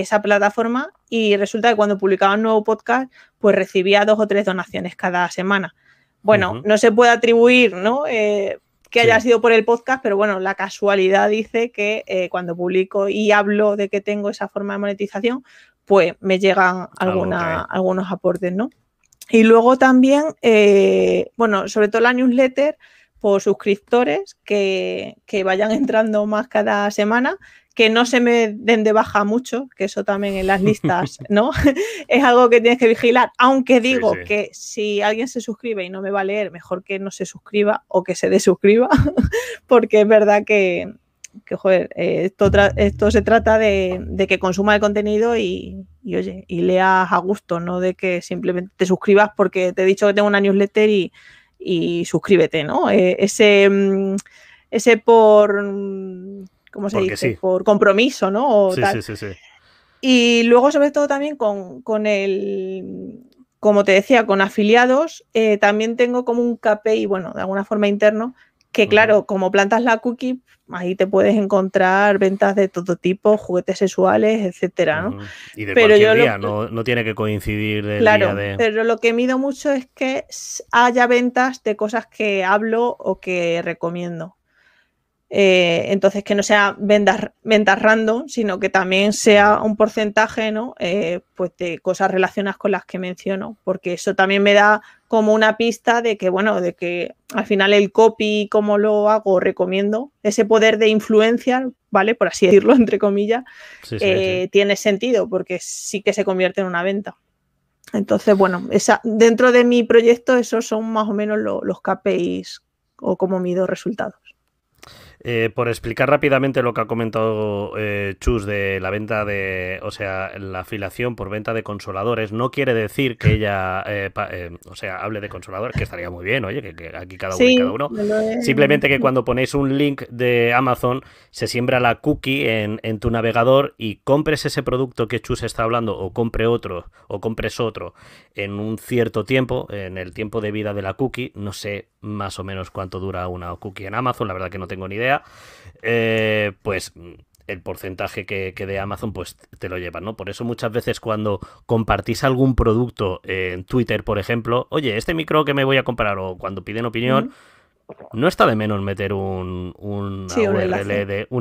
esa plataforma y resulta que cuando publicaba un nuevo podcast, pues recibía dos o tres donaciones cada semana. Bueno, no se puede atribuir, ¿no? que haya sido por el podcast, pero bueno, la casualidad dice que cuando publico y hablo de que tengo esa forma de monetización, pues me llegan algunos aportes, ¿no? Y luego también, eh, bueno, sobre todo la newsletter, por suscriptores que, vayan entrando más cada semana, que no se me den de baja mucho, que eso también en las listas, ¿no? es algo que tienes que vigilar, aunque digo que si alguien se suscribe y no me va a leer, mejor que no se suscriba o que se desuscriba, porque es verdad que, que joder, eh, esto, esto se trata de, que consuma el contenido y, leas a gusto, no de que simplemente te suscribas porque te he dicho que tengo una newsletter y, suscríbete, ¿no? Eh, ese, mm, ese por, mm, ¿cómo se dice? Por compromiso, ¿no? sí, sí, sí, Y luego, sobre todo, también con, con el, como te decía, con afiliados, eh, también tengo como un KPI, bueno, de alguna forma interno, que claro, como plantas la cookie, ahí te puedes encontrar ventas de todo tipo, juguetes sexuales, etcétera, ¿no? de pero yo no, tiene que coincidir de... pero lo que mido mucho es que haya ventas de cosas que hablo o que recomiendo. Eh, entonces, que no sea ventas, ventas random, sino que también sea un porcentaje ¿no? Eh, pues de cosas relacionadas con las que menciono, porque eso también me da como una pista de que, bueno, de que al final el copy, como lo hago, recomiendo, ese poder de influencia, ¿vale? Por así decirlo, entre comillas, eh, tiene sentido, porque sí que se convierte en una venta. Entonces, bueno, esa, dentro de mi proyecto, esos son más o menos los KPIs o como mido resultados. Eh, por explicar rápidamente lo que ha comentado eh, Chus de la venta de, o sea, la afiliación por venta de consoladores, no quiere decir que ella, eh, o sea, hable de consoladores, que estaría muy bien, oye, que, aquí cada uno cada uno. Simplemente que cuando ponéis un link de Amazon, se siembra la cookie en, en, tu navegador y compres ese producto que Chus está hablando, o compre otro, o compres otro, en un cierto tiempo, en el tiempo de vida de la cookie, no sé más o menos cuánto dura una cookie en Amazon, la verdad que no tengo ni idea eh, pues el porcentaje que, de Amazon pues te lo llevan, ¿no? Por eso muchas veces cuando compartís algún producto en Twitter, por ejemplo, oye, este micro que me voy a comprar o cuando piden opinión, no está de menos meter un, un,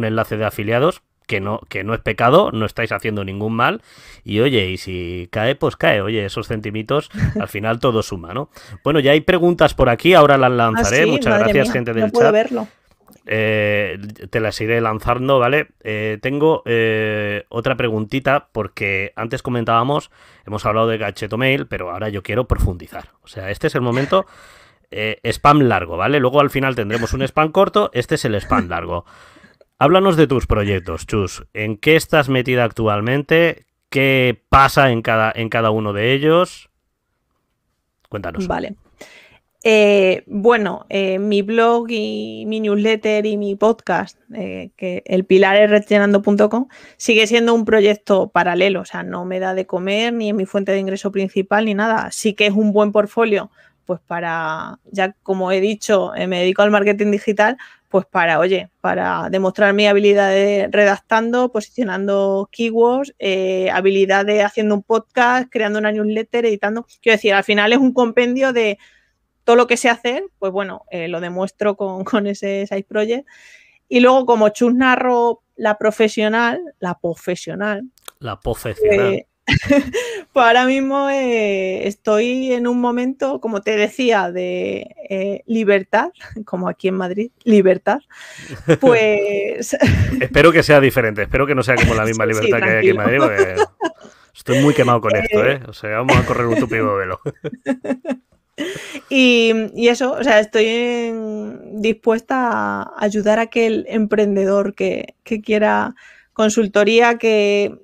enlace. de afiliados que no, que no es pecado, no estáis haciendo ningún mal. Y oye, y si cae, pues cae. Oye, esos centimitos, al final todo suma, ¿no? Bueno, ya hay preguntas por aquí, ahora las ah, lanzaré. Muchas gracias, gente del chat. Verlo. Eh, te las iré lanzando, ¿vale? Eh, tengo eh, otra preguntita porque antes comentábamos, hemos hablado de Gacheto Mail, pero ahora yo quiero profundizar. O sea, este es el momento spam largo, ¿vale? Luego al final tendremos un spam corto, este es el spam largo. Háblanos de tus proyectos, Chus. ¿En qué estás metida actualmente? ¿Qué pasa en cada, en cada uno de ellos? Cuéntanos. Vale. Eh, bueno, eh, mi blog y mi newsletter y mi podcast, eh, que el pilar es rellenando.com, sigue siendo un proyecto paralelo, o sea, no me da de comer ni es mi fuente de ingreso principal ni nada. Sí que es un buen portfolio, pues para, ya como he dicho, me dedico al marketing digital, pues para, oye, para demostrar mi habilidad de redactando, posicionando keywords, habilidad de haciendo un podcast, creando una newsletter, editando. Quiero decir, al final es un compendio de todo lo que sé hacer, pues bueno, eh, lo demuestro con, ese Side Project. Y luego, como Chus narro la profesional, la profesional. La profesional. Eh, pues ahora mismo eh, estoy en un momento, como te decía, de libertad, como aquí en Madrid, libertad. Pues. espero que sea diferente, espero que no sea como la misma libertad que hay aquí en Madrid, estoy muy quemado con esto, ¿eh? O sea, vamos a correr un tupido velo. Y, eso, o sea, estoy dispuesta a ayudar a aquel emprendedor que, quiera consultoría, que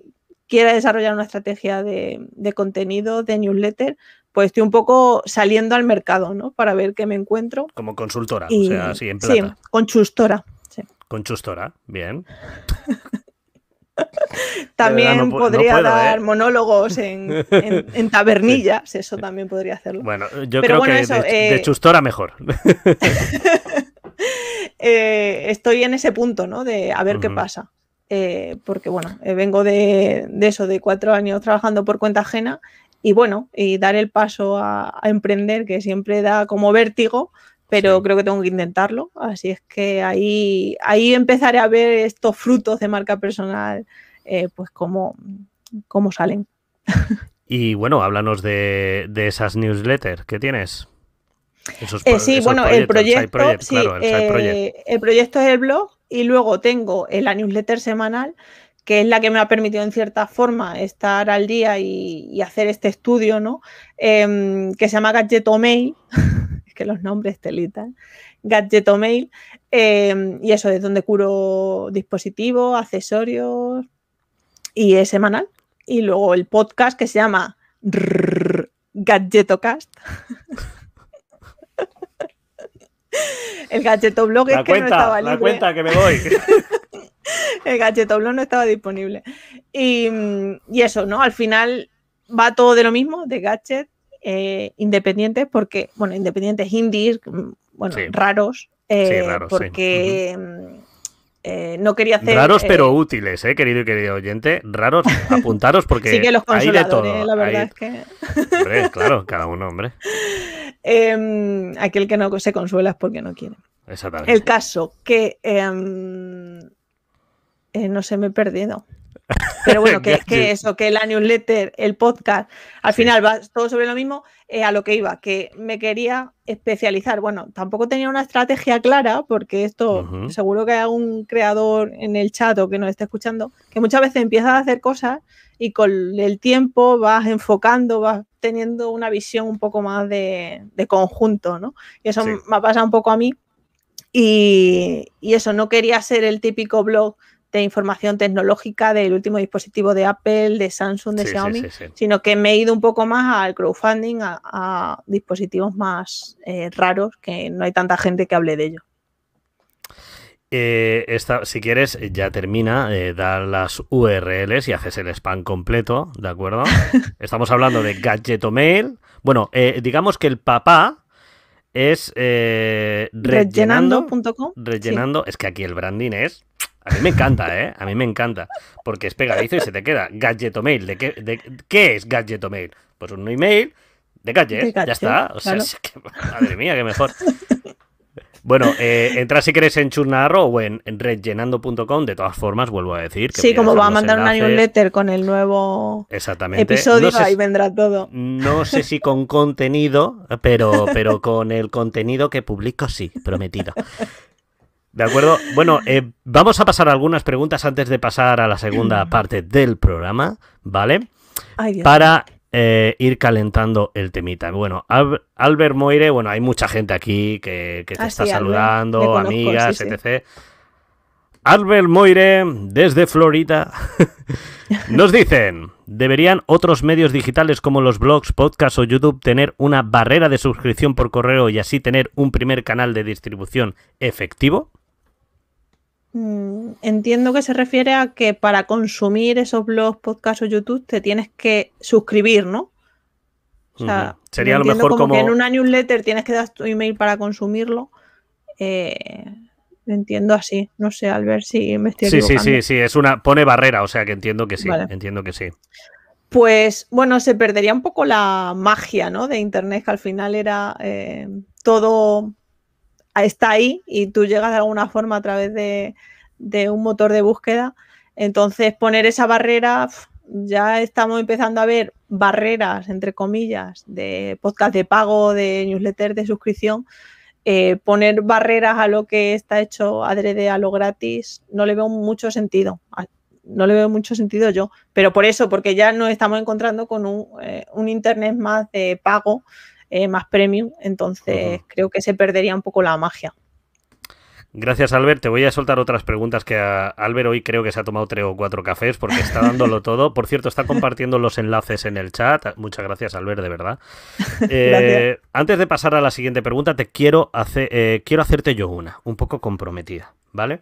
quiera desarrollar una estrategia de, contenido, de newsletter, pues estoy un poco saliendo al mercado, ¿no? Para ver qué me encuentro. Como consultora, o sea, así en plata. Sí, conchustora. Sí. bien. También podría dar ¿eh? monólogos en, tabernillas, eso también podría hacerlo. Bueno, yo creo que eso, de, de, eh, chustora mejor. Eh, estoy en ese punto, ¿no? De a ver qué pasa. porque bueno, vengo de, eso, de cuatro años trabajando por cuenta ajena y bueno, y dar el paso a emprender, que siempre da como vértigo, pero creo que tengo que intentarlo. Así es que ahí, ahí empezaré a ver estos frutos de marca personal, eh, pues cómo, cómo salen. Y bueno, háblanos de, esas newsletters que tienes. Esos, eh, sí, bueno, el proyecto, eh, el, proyecto es el blog y luego tengo la newsletter semanal que es la que me ha permitido en cierta forma estar al día y, hacer este estudio, ¿no? Em, que se llama Gadgeto que los nombres telita, Gadget Mail, em, y eso es donde curo dispositivos, accesorios, y es semanal. Y luego el podcast que se llama gadgeto cast el Gadgetoblog es que no estaba libre. La cuenta que me voy. el Gadgetoblog no estaba disponible. Y, y eso, ¿no? Al final va todo de lo mismo, de gadget, eh, independientes, porque, bueno, independientes indies, mm, bueno, raros, eh, porque... Mm, eh, no quería hacer. Raros pero útiles, querido y querido oyente. Raros, apuntaros porque hay de todo. La verdad es que. claro, cada uno, hombre. Em, aquel que no se consuela es porque no quiere. El caso que. Em, no se me he perdido. Pero bueno, que, que, eso, que la newsletter, el podcast, al final va todo sobre lo mismo, eh, a lo que iba, que me quería especializar. Bueno, tampoco tenía una estrategia clara, porque esto seguro que hay algún creador en el chat o que nos esté escuchando, que muchas veces empiezas a hacer cosas y con el tiempo vas enfocando, vas teniendo una visión un poco más de, conjunto, ¿no? Y eso me ha pasado un poco a mí. Y, y eso, no quería ser el típico blog de información tecnológica del último dispositivo de Apple, de Samsung, de Xiaomi, sino que me he ido un poco más al crowdfunding, a, dispositivos más eh, raros, que no hay tanta gente que hable de ello. Eh, si quieres, ya termina, eh, da las URLs y haces el spam completo, ¿de acuerdo? Estamos hablando de Gadgetomail. Bueno, eh, digamos que el papá, es rellenando.com. Rellenando, es que aquí el branding es a mí me encanta, ¿eh? A mí me encanta. Porque es pegadizo y se te queda. Gadgetomail. ¿De qué, de, ¿Qué es Gadgetomail? Pues un email de gadget, ya está. O madre mía, qué mejor. Bueno, eh, entra si quieres en Churnarro o en rellenando.com. De todas formas, vuelvo a decir. Que sí, como va a mandar una newsletter con el nuevo Exactamente. episodio, ahí vendrá todo. No sé si con contenido, pero, pero con el contenido que publico, sí, prometido. De acuerdo. Bueno, eh, vamos a pasar algunas preguntas antes de pasar a la segunda parte del programa, ¿vale? Para eh, ir calentando el temita. Bueno, Albert Moire, bueno, hay mucha gente aquí que, te ah, está saludando, amigas, etc. Albert Moire, desde Florida, nos dicen, ¿deberían otros medios digitales como los blogs, podcasts o YouTube tener una barrera de suscripción por correo y así tener un primer canal de distribución efectivo? Mm, entiendo que se refiere a que para consumir esos blogs, podcasts o YouTube te tienes que suscribir, ¿no? O sea, Sería lo mejor como, que en una newsletter tienes que dar tu email para consumirlo. Eh, entiendo así, no sé, al ver si me Sí, sí, sí, sí, es una pone barrera, o sea que entiendo que sí, entiendo que sí. Pues bueno, se perdería un poco la magia, ¿no? De internet que al final era eh, todo está ahí y tú llegas de alguna forma a través de, un motor de búsqueda. Entonces, poner esa barrera, ya estamos empezando a ver barreras, entre comillas, de podcast de pago, de newsletter, de suscripción. Eh, poner barreras a lo que está hecho adrede a lo gratis, no le veo mucho sentido. No le veo mucho sentido yo. Pero por eso, porque ya nos estamos encontrando con un, eh, un internet más de pago eh, más premium, entonces creo que se perdería un poco la magia. Gracias, Albert. Te voy a soltar otras preguntas que a Albert hoy creo que se ha tomado tres o cuatro cafés porque está dándolo todo. Por cierto, está compartiendo los enlaces en el chat. Muchas gracias, Albert, de verdad. Eh, antes de pasar a la siguiente pregunta, te quiero, hacer, eh, quiero hacerte yo una, un poco comprometida, ¿vale?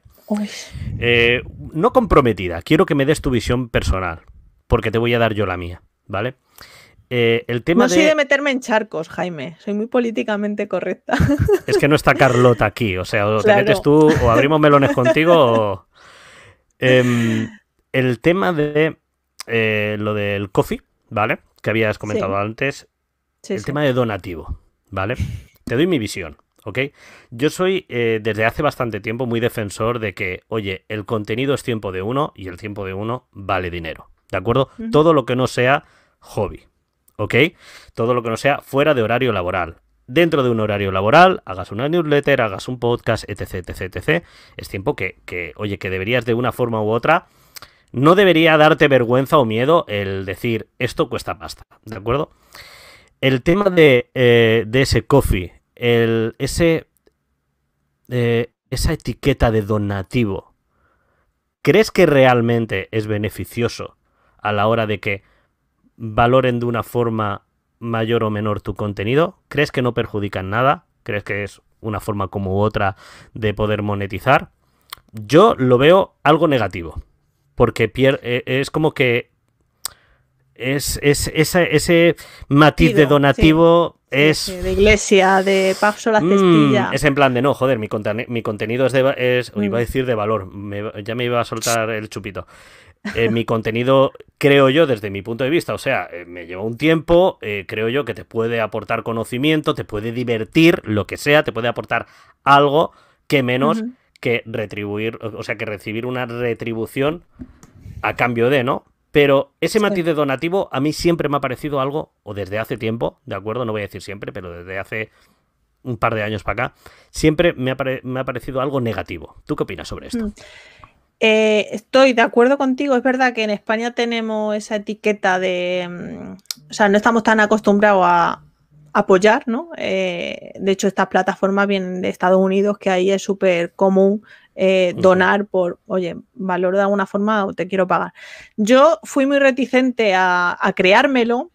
no comprometida, quiero que me des tu visión personal, porque te voy a dar yo la mía, ¿vale? Eh, no soy de meterme en charcos, Jaime. Soy muy políticamente correcta. Es que no está Carlota aquí. O sea, o te metes tú o abrimos melones contigo em, el tema de eh, lo del coffee, ¿vale? Que habías comentado antes. el tema de donativo, ¿vale? Te doy mi visión, ¿ok? Yo soy eh, desde hace bastante tiempo muy defensor de que, oye, el contenido es tiempo de uno y el tiempo de uno vale dinero, ¿de acuerdo? Todo lo que no sea hobby, ¿ok? Todo lo que no sea fuera de horario laboral. Dentro de un horario laboral, hagas una newsletter, hagas un podcast, etc, etc, etc. Es tiempo que, oye, que deberías de una forma u otra no debería darte vergüenza o miedo el decir esto cuesta pasta, ¿de acuerdo? El tema de, eh, ese coffee, el, ese, eh, esa etiqueta de donativo, ¿crees que realmente es beneficioso a la hora de que valoren de una forma mayor o menor tu contenido? ¿Crees que no perjudican nada? ¿Crees que es una forma como otra de poder monetizar? Yo lo veo algo negativo, porque e, es como que es, ese matiz de donativo es... de iglesia, de Pabso la mm, cestilla. es en plan de no, joder, mi, contenido es de... Es, mm. Iba a decir de valor, ya me iba a soltar el chupito. Eh, mi contenido, creo yo, desde mi punto de vista, o sea, eh, me lleva un tiempo, eh, creo yo que te puede aportar conocimiento, te puede divertir, lo que sea, te puede aportar algo que menos que retribuir, o sea, que recibir una retribución a cambio de, ¿no? Pero ese matiz de donativo a mí siempre me ha parecido algo, o desde hace tiempo, ¿de acuerdo? No voy a decir siempre, pero desde hace un par de años para acá, siempre me ha, me ha, parecido algo negativo. ¿Tú qué opinas sobre esto? Mm. Eh, estoy de acuerdo contigo, es verdad que en España tenemos esa etiqueta de, mm, o sea, no estamos tan acostumbrados a apoyar, ¿no? Eh, de hecho, estas plataformas vienen de Estados Unidos, que ahí es súper común eh, donar por, oye, valor de alguna forma o te quiero pagar. Yo fui muy reticente a creármelo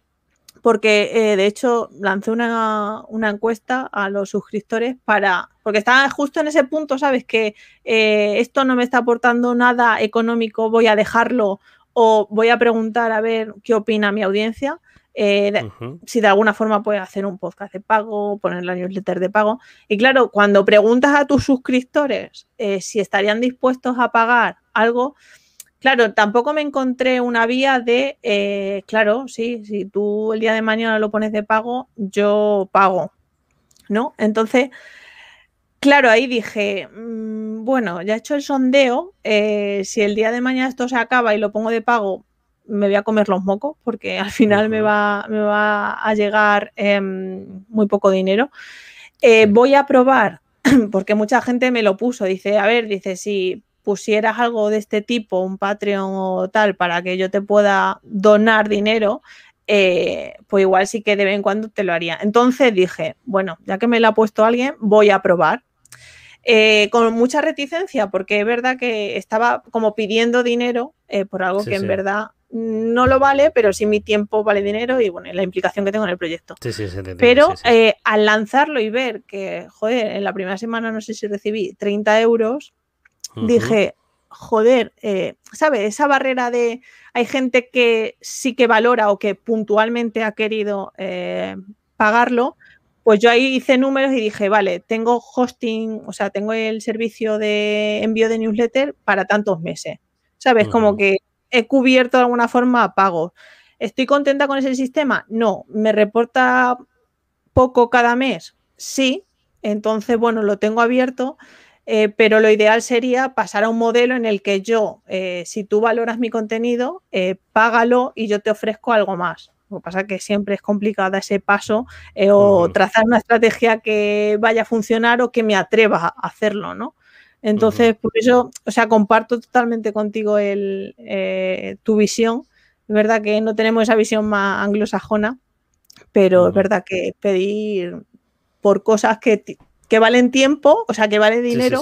porque eh, de hecho lancé una, encuesta a los suscriptores para, porque estaba justo en ese punto, ¿sabes? Que eh, esto no me está aportando nada económico, voy a dejarlo o voy a preguntar a ver qué opina mi audiencia. Eh, si de alguna forma puede hacer un podcast de pago, poner la newsletter de pago. Y claro, cuando preguntas a tus suscriptores si estarían dispuestos a pagar algo, Claro, tampoco me encontré una vía de, eh, claro, sí, si tú el día de mañana lo pones de pago, yo pago, ¿no? Entonces, claro, ahí dije, mm, bueno, ya he hecho el sondeo, eh, si el día de mañana esto se acaba y lo pongo de pago, me voy a comer los mocos porque al final me va, a llegar em, muy poco dinero. Eh, voy a probar, porque mucha gente me lo puso, dice, a ver, dice, si pusieras algo de este tipo, un Patreon o tal, para que yo te pueda donar dinero, eh, pues igual sí que de vez en cuando te lo haría. Entonces dije, bueno, ya que me lo ha puesto alguien, voy a probar. Eh, con mucha reticencia, porque es verdad que estaba como pidiendo dinero eh, por algo que en verdad no lo vale, pero sí mi tiempo vale dinero y bueno, la implicación que tengo en el proyecto. pero al lanzarlo y ver que, joder, en la primera semana no sé si recibí 30 euros, dije, joder, eh, ¿sabes? Esa barrera de hay gente que sí que valora o que puntualmente ha querido eh, pagarlo, pues yo ahí hice números y dije, vale, tengo hosting, o sea, tengo el servicio de envío de newsletter para tantos meses, ¿sabes? Como que he cubierto de alguna forma pagos. ¿Estoy contenta con ese sistema? No, me reporta poco cada mes. Sí, entonces, bueno, lo tengo abierto eh, pero lo ideal sería pasar a un modelo en el que yo, eh, si tú valoras mi contenido, eh, págalo y yo te ofrezco algo más. Lo que pasa es que siempre es complicado ese paso o trazar una estrategia que vaya a funcionar o que me atreva a hacerlo, ¿no? Entonces, por eso, o sea, comparto totalmente contigo el, tu visión. Es verdad que no tenemos esa visión más anglosajona, pero es verdad que pedir por cosas que que valen tiempo, o sea, que vale dinero,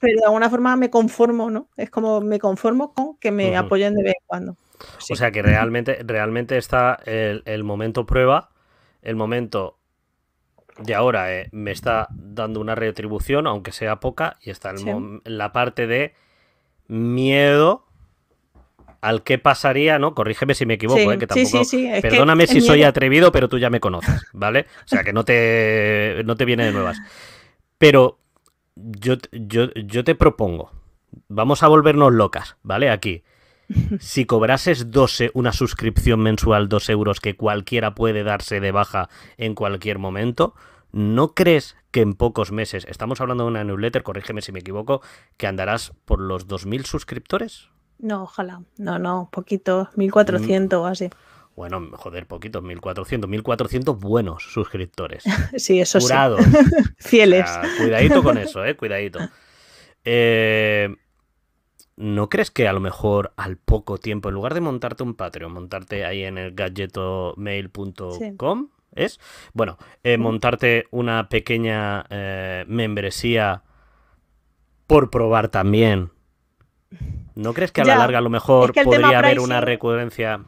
pero de alguna forma me conformo, ¿no? Es como me conformo con que me apoyen de vez en cuando. O sea que realmente, realmente está el, momento prueba, el momento de ahora eh, me está dando una retribución, aunque sea poca, y está la parte de miedo al qué pasaría, ¿no? Corrígeme si me equivoco, sí, eh, que Perdóname si soy atrevido, pero tú ya me conoces, ¿vale? O sea que no te, no te viene de nuevas. Pero yo, yo, yo te propongo, vamos a volvernos locas, ¿vale? Aquí. Si cobrases 12, e, una suscripción mensual, 2 euros que cualquiera puede darse de baja en cualquier momento, ¿no crees que en pocos meses, estamos hablando de una newsletter, corrígeme si me equivoco, que andarás por los 2.000 suscriptores? No, ojalá. No, no, poquito, 1.400 o así. Bueno, joder, poquitos, 1400, 1400 buenos suscriptores. Sí, eso Curados. Fieles. cuidadito con eso, eh, cuidadito. Eh, ¿No crees que a lo mejor al poco tiempo, en lugar de montarte un Patreon, montarte ahí en el gadgetomail.com, es? Bueno, eh, montarte una pequeña eh, membresía por probar también. ¿No crees que a la larga a lo mejor podría haber una recurrencia?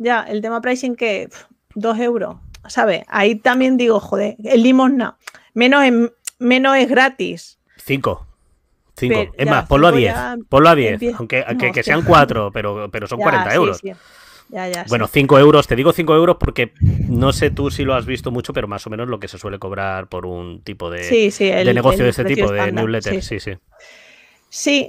Ya, el tema pricing que dos euros, ¿sabes? Ahí también digo, joder, el limosna, menos, menos es gratis. Cinco. Cinco. es más, ponlo a 10. Ponlo a 10. Aunque, sean cuatro, pero, pero son 40 euros. bueno, 5 euros, te digo 5 euros porque no sé tú si lo has visto mucho, pero más o menos lo que se suele cobrar por un tipo de, negocio de este tipo, de newsletter. Sí. sí, sí.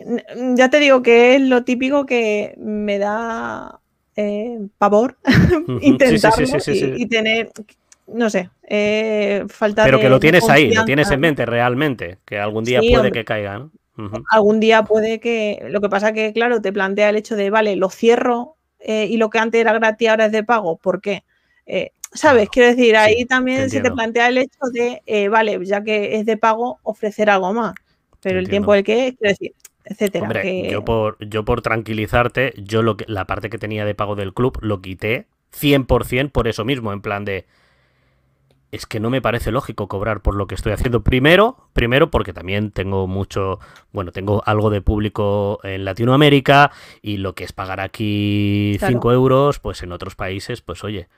ya te digo que es lo típico que me da eh, pavor intentarlo y, tener, no sé, eh, falta Pero que lo tienes ahí, lo tienes en mente realmente, que algún día puede que caiga, Algún día puede que. Lo que pasa que, claro, te plantea el hecho de, vale, lo cierro eh, y lo que antes era gratis ahora es de pago. ¿Por qué? ¿Sabes? Quiero decir, ahí también se te plantea el hecho de, vale, ya que es de pago, ofrecer algo más. Pero el tiempo del que es, quiero decir, yo, por, yo por tranquilizarte, yo lo que, la parte que tenía de pago del club lo quité 100% por eso mismo, en plan de es que no me parece lógico cobrar por lo que estoy haciendo. Primero, primero porque también tengo mucho, bueno, tengo algo de público en Latinoamérica y lo que es pagar aquí 5 euros, pues en otros países, pues oye.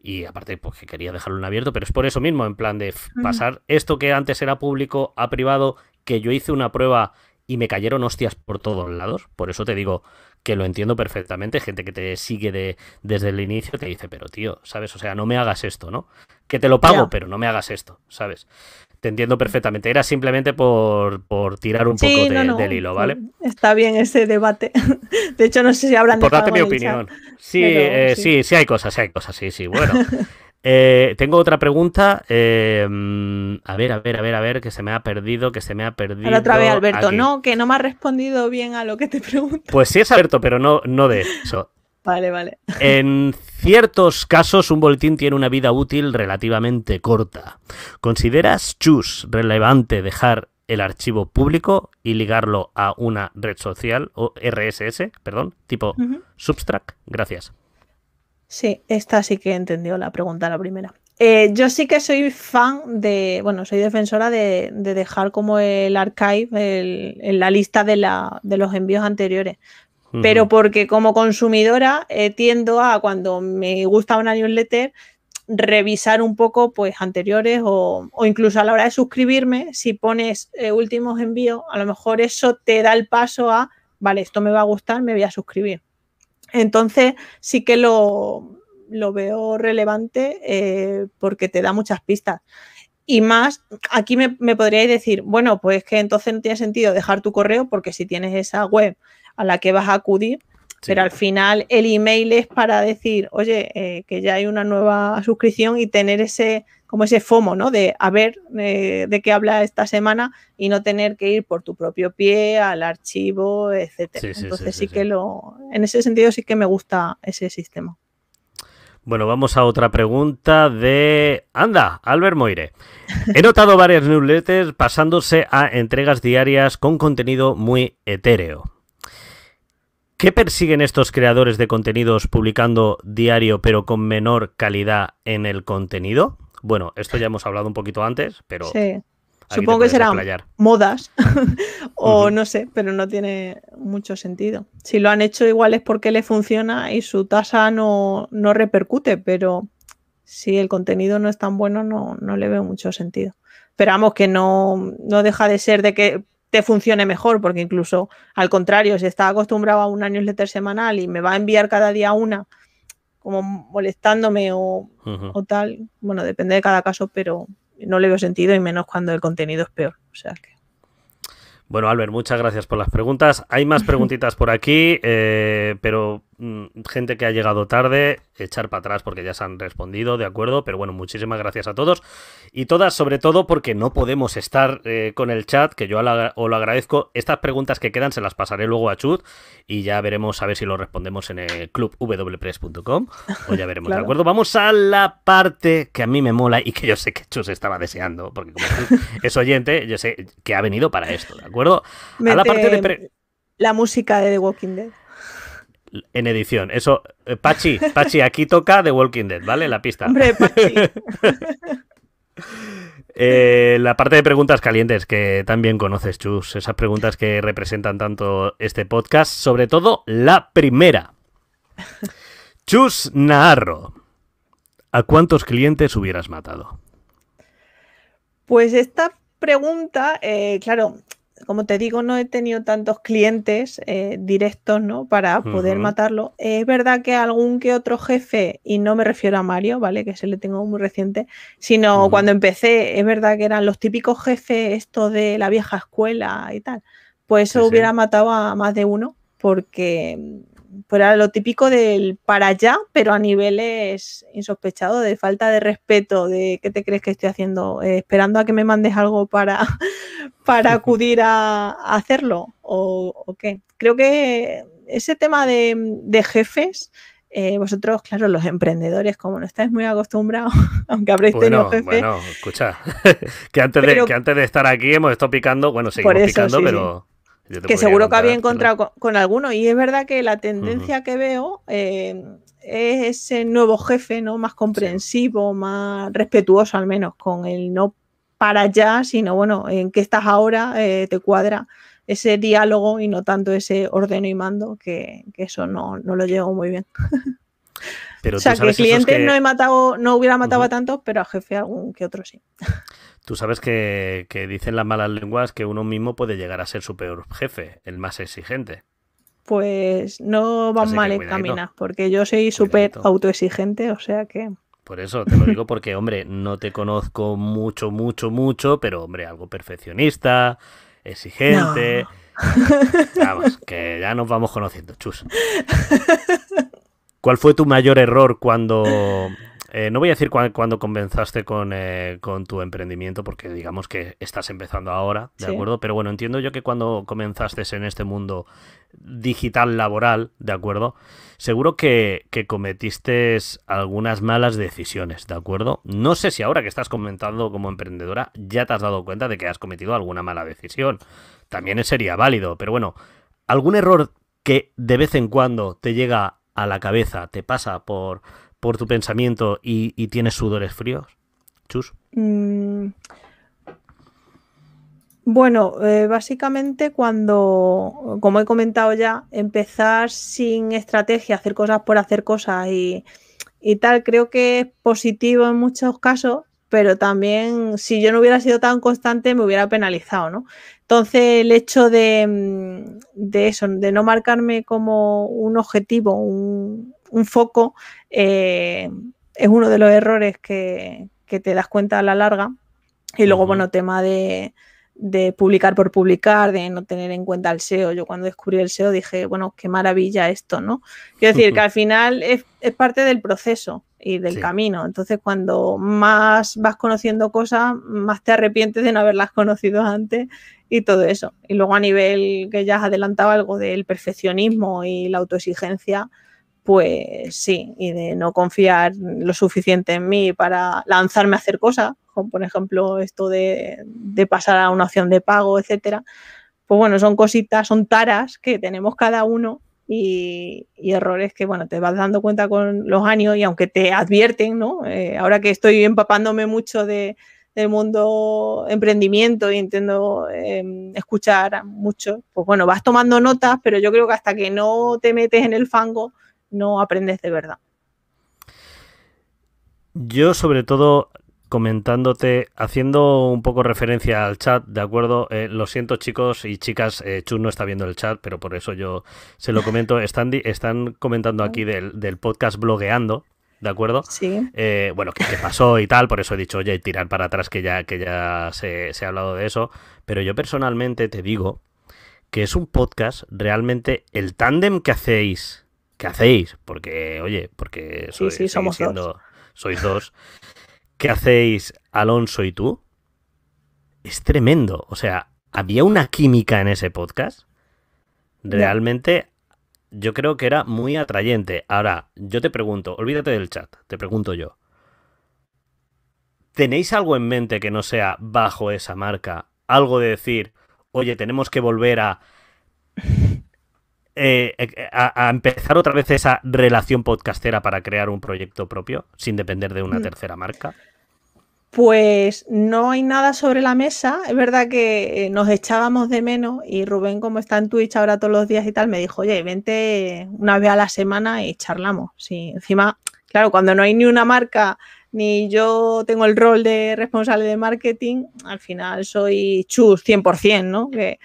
Y aparte, porque pues, quería dejarlo en abierto, pero es por eso mismo, en plan de pasar esto que antes era público a privado, que yo hice una prueba y me cayeron hostias por todos lados. Por eso te digo que lo entiendo perfectamente. Gente que te sigue de, desde el inicio te dice, pero tío, ¿sabes? O sea, no me hagas esto, ¿no? Que te lo pago, pero no me hagas esto, ¿sabes? Te entiendo perfectamente. Era simplemente por, tirar un poco de, del hilo, ¿vale? Está bien ese debate. De hecho, no sé si hablan por de mi opinión. Sí, eh, sí, sí, sí hay cosas, sí hay cosas, sí, sí. Bueno. Eh, tengo otra pregunta. Eh, mm, a ver, a ver, a ver, a ver, que se me ha perdido, que se me ha perdido. otra vez, Alberto, no, que no me has respondido bien a lo que te pregunto. Pues sí es Alberto, pero no, no de eso. Vale, vale. En ciertos casos, un boletín tiene una vida útil relativamente corta. ¿Consideras, Chus, relevante dejar el archivo público y ligarlo a una red social o RSS, perdón, tipo Substract? Gracias. Sí, esta sí que entendió la pregunta la primera. Eh, yo sí que soy fan de, bueno, soy defensora de, dejar como el archive en la lista de, los envíos anteriores. Pero porque como consumidora eh, tiendo a cuando me gusta una newsletter revisar un poco pues anteriores o, incluso a la hora de suscribirme, si pones eh, últimos envíos, a lo mejor eso te da el paso a, vale, esto me va a gustar, me voy a suscribir. Entonces sí que lo, lo veo relevante eh, porque te da muchas pistas. Y más, aquí me, me, podríais decir, bueno, pues que entonces no tiene sentido dejar tu correo porque si tienes esa web a la que vas a acudir, pero al final el email es para decir, oye, eh, que ya hay una nueva suscripción y tener ese, como ese FOMO, ¿no? De a ver eh, de qué habla esta semana y no tener que ir por tu propio pie al archivo, etcétera. Entonces sí, sí que lo, en ese sentido sí que me gusta ese sistema. Bueno, vamos a otra pregunta de... Anda, Albert Moire. He notado varias newsletters pasándose a entregas diarias con contenido muy etéreo. ¿Qué persiguen estos creadores de contenidos publicando diario pero con menor calidad en el contenido? Bueno, esto ya hemos hablado un poquito antes, pero sí. supongo que serán modas o no sé, pero no tiene mucho sentido. Si lo han hecho igual es porque le funciona y su tasa no, no repercute, pero si el contenido no es tan bueno no, no le veo mucho sentido. Esperamos que no, no deja de ser de que te funcione mejor, porque incluso al contrario, si está acostumbrado a una newsletter semanal y me va a enviar cada día una, como molestándome o, tal, bueno, depende de cada caso, pero no le veo sentido y menos cuando el contenido es peor. O sea que. Bueno, Albert, muchas gracias por las preguntas. Hay más preguntitas por aquí, eh, pero Mm, gente que ha llegado tarde, echar para atrás porque ya se han respondido, de acuerdo, pero bueno, muchísimas gracias a todos y todas, sobre todo porque no podemos estar eh, con el chat, que yo os lo agradezco. Estas preguntas que quedan se las pasaré luego a Chud y ya veremos a ver si lo respondemos en el club wpress.com o ya veremos, ¿de acuerdo? Vamos a la parte que a mí me mola y que yo sé que Chus estaba deseando, porque como es oyente, yo sé que ha venido para esto, ¿de acuerdo? a la parte de la música de The Walking Dead en edición. Eso, eh, Pachi, Pachi, aquí toca The Walking Dead, ¿vale? La pista. Hombre, Pachi. Eh, la parte de preguntas calientes que también conoces, Chus, esas preguntas que representan tanto este podcast, sobre todo la primera. Chus Naharro, ¿a cuántos clientes hubieras matado? Pues esta pregunta, eh, claro, como te digo, no he tenido tantos clientes eh, directos, ¿no? Para poder matarlo. es verdad que algún que otro jefe, y no me refiero a Mario, ¿vale? Que se le tengo muy reciente, sino cuando empecé, es verdad que eran los típicos jefes, esto de la vieja escuela y tal. Pues eso hubiera matado a más de uno, porque era lo típico del para allá, pero a niveles insospechados, de falta de respeto, de qué te crees que estoy haciendo, eh, esperando a que me mandes algo para, para acudir a, hacerlo, ¿O, qué. Creo que ese tema de, jefes. Eh, vosotros, claro, los emprendedores, como no estáis muy acostumbrados, aunque habréis tenido jefes. Bueno, escucha, que, antes de, que antes de estar aquí hemos estado picando, bueno, seguimos picando, pero que seguro que había encontrado con, alguno. Y es verdad que la tendencia que veo eh, es ese nuevo jefe, ¿no? Más comprensivo, más respetuoso al menos, con el no para allá, sino bueno, en qué estás ahora, eh, te cuadra ese diálogo y no tanto ese ordeno y mando, que, eso no, lo llevo muy bien. o sea, que clientes no he matado, no hubiera matado a tantos, pero a jefe algún que otro sí. Tú sabes que, dicen las malas lenguas que uno mismo puede llegar a ser su peor jefe, el más exigente pues no van mal en camina, porque yo soy súper autoexigente, o sea que... Por eso te lo digo porque, hombre, no te conozco mucho, mucho, mucho, pero, hombre, algo perfeccionista, exigente... Vamos, que ya nos vamos conociendo, chus. ¿Cuál fue tu mayor error cuando, eh, no voy a decir cuándo comenzaste eh, con, tu emprendimiento, porque digamos que estás empezando ahora, ¿de acuerdo? Pero bueno, entiendo yo que cuando comenzaste en este mundo digital laboral, ¿de acuerdo? Seguro que, que cometiste algunas malas decisiones, ¿de acuerdo? No sé si ahora que estás comentando como emprendedora ya te has dado cuenta de que has cometido alguna mala decisión. También sería válido, pero bueno, algún error que de vez en cuando te llega a la cabeza, te pasa por por tu pensamiento y, tienes sudores fríos? Chus. Mm. Bueno, eh, básicamente cuando, como he comentado ya, empezar sin estrategia, hacer cosas por hacer cosas y, tal, creo que es positivo en muchos casos, pero también si yo no hubiera sido tan constante me hubiera penalizado, ¿no? Entonces el hecho de, mm, de eso, de no marcarme como un objetivo, un, un foco eh, es uno de los errores que, te das cuenta a la larga. Y luego, bueno, tema de, publicar por publicar, de no tener en cuenta el SEO. Yo cuando descubrí el SEO dije, bueno, qué maravilla esto, ¿no? Quiero decir que al final es, parte del proceso y del camino. Entonces, cuando más vas conociendo cosas, más te arrepientes de no haberlas conocido antes y todo eso. Y luego a nivel que ya has adelantado algo del perfeccionismo y la autoexigencia, pues sí, y de no confiar lo suficiente en mí para lanzarme a hacer cosas, como por ejemplo esto de, de pasar a una opción de pago, etcétera. Pues bueno, son cositas, son taras que tenemos cada uno y, errores que, bueno, te vas dando cuenta con los años y aunque te advierten, ¿no? Eh, ahora que estoy empapándome mucho de, del mundo emprendimiento y intento em, escuchar mucho, pues bueno, vas tomando notas, pero yo creo que hasta que no te metes en el fango, no aprendes de verdad. Yo sobre todo comentándote, haciendo un poco referencia al chat, ¿de acuerdo? Eh, lo siento chicos y chicas, eh, Chun no está viendo el chat, pero por eso yo se lo comento. Están, están comentando aquí del, podcast blogueando, ¿de acuerdo? Sí. Eh, bueno, qué pasó y tal, por eso he dicho, oye, tirar para atrás que ya, que ya se, se ha hablado de eso. Pero yo personalmente te digo que es un podcast realmente el tándem que hacéis ¿qué hacéis? Porque, oye, porque sois, sí, sí, somos dos. sois dos. ¿Qué hacéis Alonso y tú? Es tremendo. O sea, había una química en ese podcast. Realmente yo creo que era muy atrayente. Ahora, yo te pregunto, olvídate del chat, te pregunto yo. ¿Tenéis algo en mente que no sea bajo esa marca? Algo de decir, oye, tenemos que volver a eh, eh, eh, a, empezar otra vez esa relación podcastera para crear un proyecto propio sin depender de una mm. tercera marca? Pues no hay nada sobre la mesa. Es verdad que nos echábamos de menos y Rubén, como está en Twitch ahora todos los días y tal, me dijo, oye, vente una vez a la semana y charlamos. Sí, encima, claro, cuando no hay ni una marca ni yo tengo el rol de responsable de marketing, al final soy chus 100%, ¿no? Que,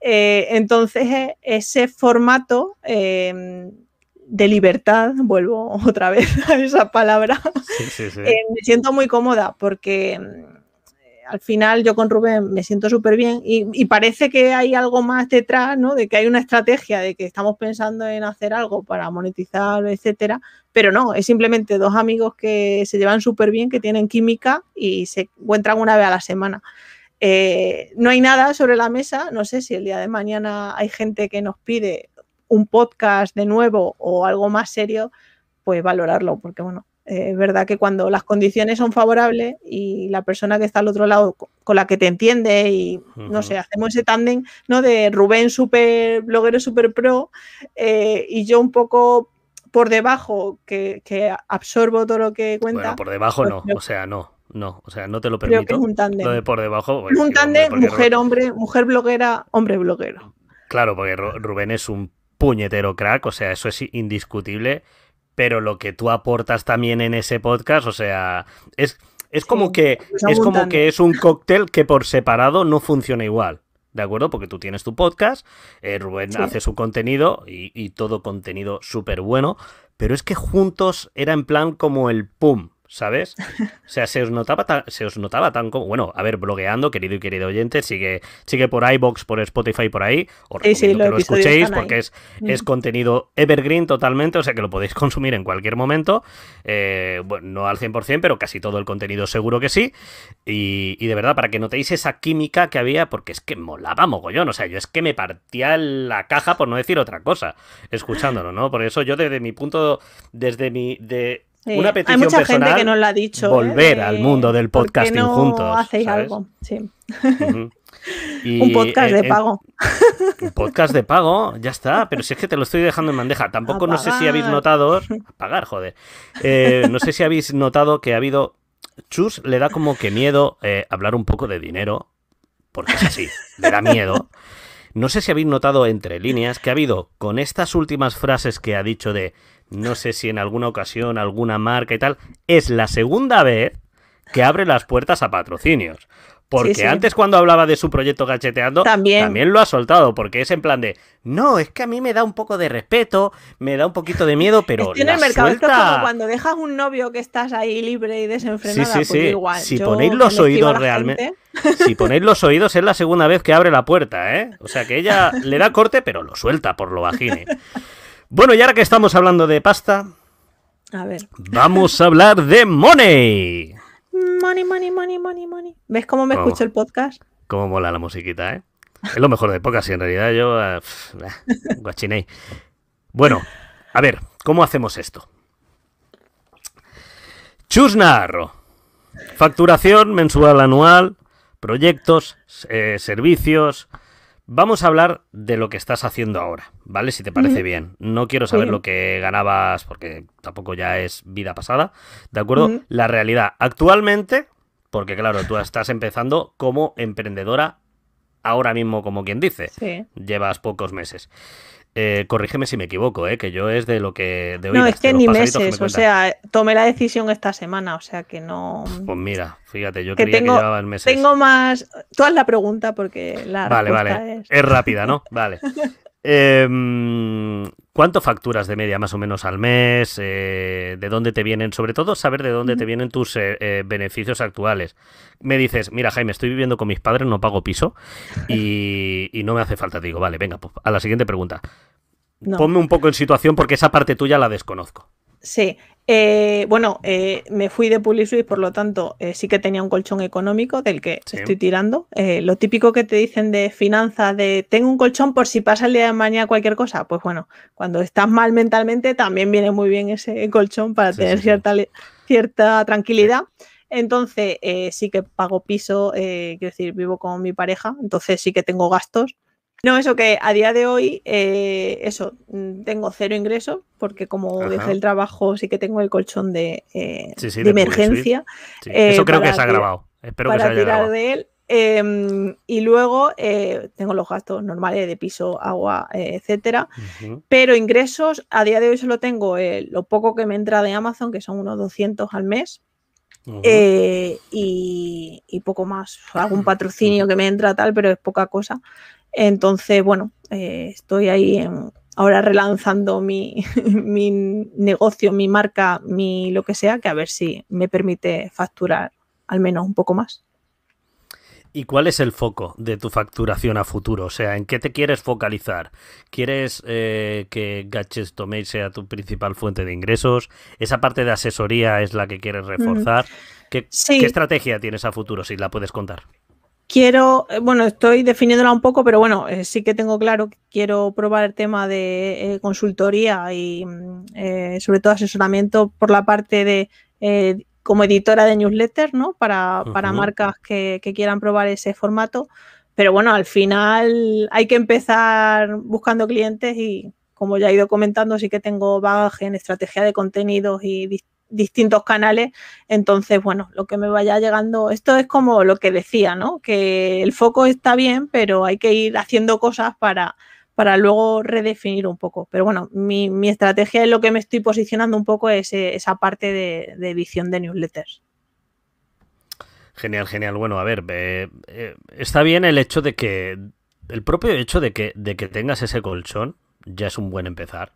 eh, entonces, eh, ese formato em, de libertad, vuelvo otra vez a esa palabra, eh, me siento muy cómoda porque al final yo con Rubén me siento súper bien y, parece que hay algo más detrás, ¿no? De que hay una estrategia, de que estamos pensando en hacer algo para monetizar, etcétera, pero no, es simplemente dos amigos que se llevan súper bien, que tienen química y se encuentran una vez a la semana. Eh, no hay nada sobre la mesa, no sé si el día de mañana hay gente que nos pide un podcast de nuevo o algo más serio, pues valorarlo, porque bueno, es verdad que cuando las condiciones son favorables y la persona que está al otro lado con la que te entiende y no sé, hacemos ese tándem ¿no? de Rubén super bloguero super pro eh, y yo un poco por debajo que, absorbo todo lo que cuenta. Bueno, por debajo pues no, o sea, no. No, o sea, no te lo permito. es un por debajo. un tándem, mujer-hombre, mujer-bloguera, hombre-bloguero. Claro, porque Rubén es un puñetero crack, o sea, eso es indiscutible pero lo que tú aportas también en ese podcast, o sea, es, es como que es como que es un cóctel que por separado no funciona igual. ¿De acuerdo? Porque tú tienes tu podcast, eh, Rubén hace su contenido y, y todo contenido súper bueno, pero es que juntos era en plan como el pum, ¿sabes? O sea, se os notaba tan, se os notaba tan como, bueno, a ver, blogueando, querido y querido oyente, sigue, sigue por iBox, por Spotify, por ahí, os que lo escuchéis porque es, es contenido evergreen totalmente, o sea que lo podéis consumir en cualquier momento, eh, bueno, no al 100%, pero casi todo el contenido seguro que sí, y, de verdad, para que notéis esa química que había, porque es que molaba mogollón, o sea, yo es que me partía la caja por no decir otra cosa, escuchándolo, ¿no? Por eso yo desde mi punto, desde mi, de, una petición Hay mucha gente que nos lo ha dicho. ¿eh? Volver al eh, mundo del podcasting juntos. Hacéis algo, sí. un podcast de eh, pago. un podcast de pago, ya está. Pero si es que te lo estoy dejando en bandeja. Tampoco no sé si habéis notado. pagar, joder. no sé si habéis notado que ha habido. Chus le da como que miedo hablar un poco de dinero. Porque es así. Le da miedo. No sé si habéis notado entre líneas que ha habido con estas últimas frases que ha dicho de no sé si en alguna ocasión, alguna marca y tal, es la segunda vez que abre las puertas a patrocinios. Porque antes cuando hablaba de su proyecto cacheteando, también. lo ha soltado, porque es en plan de, no, es que a mí me da un poco de respeto, me da un poquito de miedo, pero... tiene el mercado, cuando dejas un novio que estás ahí libre y desenfrenada. Pues igual, si ponéis los oídos realmente... Si ponéis los oídos es la segunda vez que abre la puerta, ¿eh? O sea que ella le da corte, pero lo suelta por lo vagine. Bueno, y ahora que estamos hablando de pasta, Vamos a hablar de money. Money, money, money, money, money. ¿Ves cómo me escucho el podcast? Cómo mola la musiquita, ¿eh? Es lo mejor de podcast, y en realidad yo uh, Bueno, a ver, ¿cómo hacemos esto? Chusnarro. Facturación mensual anual, proyectos, eh, servicios, Vamos a hablar de lo que estás haciendo ahora, ¿vale? Si te parece bien. No quiero saber lo que ganabas porque tampoco ya es vida pasada, ¿de acuerdo? La realidad actualmente, porque claro, tú estás empezando como emprendedora ahora mismo, como quien dice. Llevas pocos meses. Eh, corrígeme si me equivoco, eh, que yo es de lo que... De no, es que ni meses, o sea, tomé la decisión esta semana, o sea que no... Pues mira, fíjate, yo que creía tengo, que meses. Tengo más... Tú haz la pregunta porque la Vale, vale, es... rápida, ¿no? Vale. Em, ¿Cuánto facturas de media más o menos al mes? Eh, ¿De dónde te vienen? Sobre todo saber de dónde te vienen tus beneficios actuales. Me dices, mira Jaime, estoy viviendo con mis padres, no pago piso y, no me hace falta. digo, vale, venga, pues, a la siguiente pregunta. Ponme un poco en situación porque esa parte tuya la desconozco. Sí, eh, bueno, eh, me fui de Publisuite, por lo tanto, eh, sí que tenía un colchón económico del que estoy tirando. lo típico que te dicen de finanzas, de tengo un colchón por si pasa el día de mañana cualquier cosa, pues bueno, cuando estás mal mentalmente también viene muy bien ese colchón para tener cierta, cierta tranquilidad. Entonces, sí que pago piso, quiero decir, vivo con mi pareja, entonces sí que tengo gastos. No, eso que a día de hoy, eh, eso, mm, tengo cero ingresos porque como dejé el trabajo, sí que tengo el colchón de, eh, emergencia. Eh, eso creo que se ha grabado. Espero que se haya grabado. de él. Em, y luego tengo los gastos normales de piso, agua, etcétera. Pero ingresos, a día de hoy solo tengo lo poco que me entra de Amazon, que son unos 200 al mes. y, y, poco más. Algún patrocinio que me entra tal, pero es poca cosa. Entonces, bueno, eh, estoy ahí ahora relanzando mi, negocio, mi marca, mi lo que sea, que a ver si me permite facturar al menos un poco más. ¿Y cuál es el foco de tu facturación a futuro? O sea, ¿en qué te quieres focalizar? ¿Quieres eh, que Gaches sea tu principal fuente de ingresos? ¿Esa parte de asesoría es la que quieres mm. reforzar? ¿Qué, ¿Qué, estrategia tienes a futuro, si la puedes contar? quiero, eh, bueno, estoy definiéndola un poco, pero bueno, eh, sí que tengo claro que quiero probar el tema de eh, consultoría y mm, sobre todo asesoramiento por la parte de como editora de newsletter ¿no? Para, marcas que, quieran probar ese formato. Pero bueno, al final hay que empezar buscando clientes y como ya he ido comentando, sí que tengo bagaje en estrategia de contenidos y distintos canales. Entonces, bueno, lo que me vaya llegando, esto es como lo que decía, ¿no? Que el foco está bien, pero hay que ir haciendo cosas para, para luego redefinir un poco. Pero bueno, mi, mi estrategia es lo que me estoy posicionando un poco es eh, esa parte de, edición de newsletters. Genial, genial. Bueno, a ver, eh, eh, está bien el hecho de que, el propio hecho de que, de que tengas ese colchón ya es un buen empezar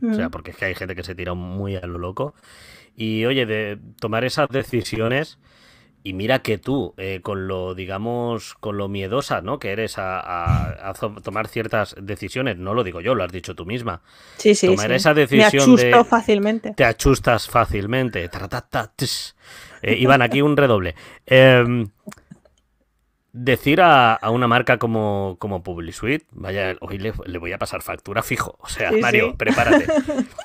Mm. O sea, porque es que hay gente que se tira muy a lo loco. Y oye, de tomar esas decisiones. Y mira que tú, eh, con lo, digamos, con lo miedosa, ¿no? Que eres a, tomar ciertas decisiones, no lo digo yo, lo has dicho tú misma. Sí, sí. sí. esa decisión. fácilmente. Te achustas fácilmente. Eh, aquí un redoble. Em, decir a, una marca como, como PubliSuite, vaya, hoy le, voy a pasar factura fijo. O sea, Mario, prepárate.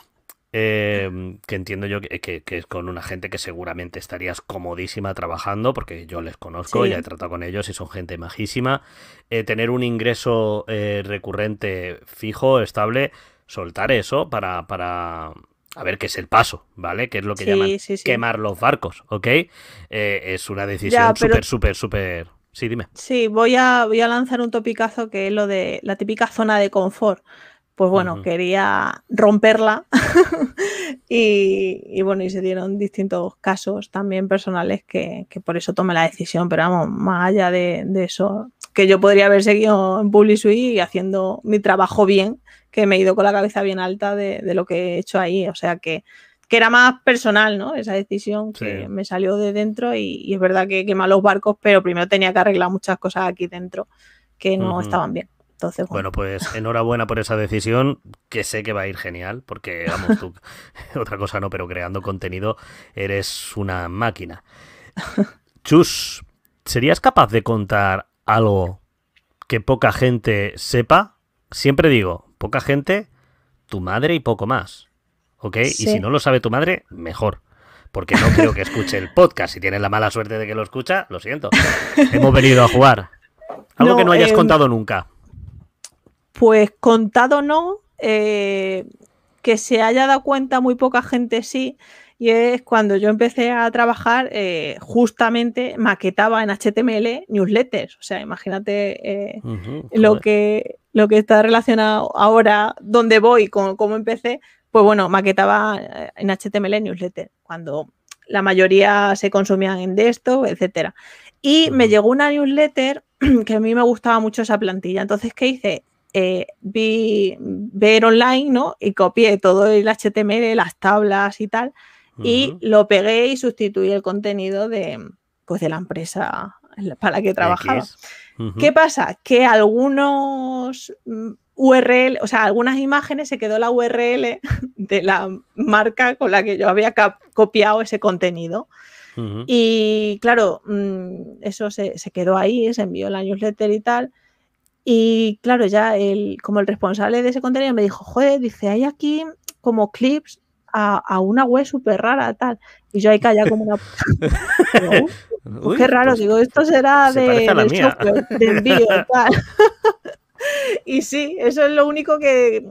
Em, que entiendo yo que, es con una gente que seguramente estarías comodísima trabajando, porque yo les conozco, ya he tratado con ellos y son gente majísima. Eh, tener un ingreso eh, recurrente fijo, estable, soltar eso para, para, a ver qué es el paso, ¿vale? Que es lo que llaman quemar los barcos, ¿ok? Eh, es una decisión súper, súper, súper Sí, dime. Sí, voy a, voy a lanzar un topicazo que es lo de la típica zona de confort. Pues bueno, quería romperla y, bueno, y se dieron distintos casos también personales que, por eso tomé la decisión, pero vamos, más allá de, eso, que yo podría haber seguido en y haciendo mi trabajo bien, que me he ido con la cabeza bien alta de lo que he hecho ahí, o sea que que era más personal, ¿no? Esa decisión que me salió de dentro y, es verdad que quema los barcos, pero primero tenía que arreglar muchas cosas aquí dentro que no estaban bien. Entonces, bueno. pues enhorabuena por esa decisión, que sé que va a ir genial, porque vamos, tú, otra cosa no, pero creando contenido eres una máquina. Chus, ¿serías capaz de contar algo que poca gente sepa? Siempre digo, poca gente, tu madre y poco más. ¿ok? Y si no lo sabe tu madre, mejor. Porque no creo que escuche el podcast. Si tienes la mala suerte de que lo escucha, lo siento. Hemos venido a jugar. Algo que no hayas em, contado nunca. Pues contado no. Eh, que se haya dado cuenta muy poca gente sí. Y es cuando yo empecé a trabajar, eh, justamente maquetaba en HTML newsletters. O sea, imagínate eh, lo, que, lo que está relacionado ahora, dónde voy, con cómo empecé, pues bueno, maquetaba eh, en HTML newsletter, cuando la mayoría se consumían en desktop, etc. Y me llegó una newsletter que a mí me gustaba mucho esa plantilla. Entonces, ¿qué hice? Eh, vi ver online, ¿no? Y copié todo el HTML, las tablas y tal, y lo pegué y sustituí el contenido de, pues, de la empresa para la que trabajaba. ¿Qué pasa? Que algunos mm, URL, o sea, algunas imágenes se quedó la URL de la marca con la que yo había copiado ese contenido. Y claro, mm, eso se, se, quedó ahí, se envió la newsletter y tal. Y claro, ya el, como el responsable de ese contenido me dijo, joder, dice, hay aquí como clips a, una web súper rara, tal. Y yo ahí calla como una... qué raro, pues digo, esto será de, del tal. y sí, eso es lo único que,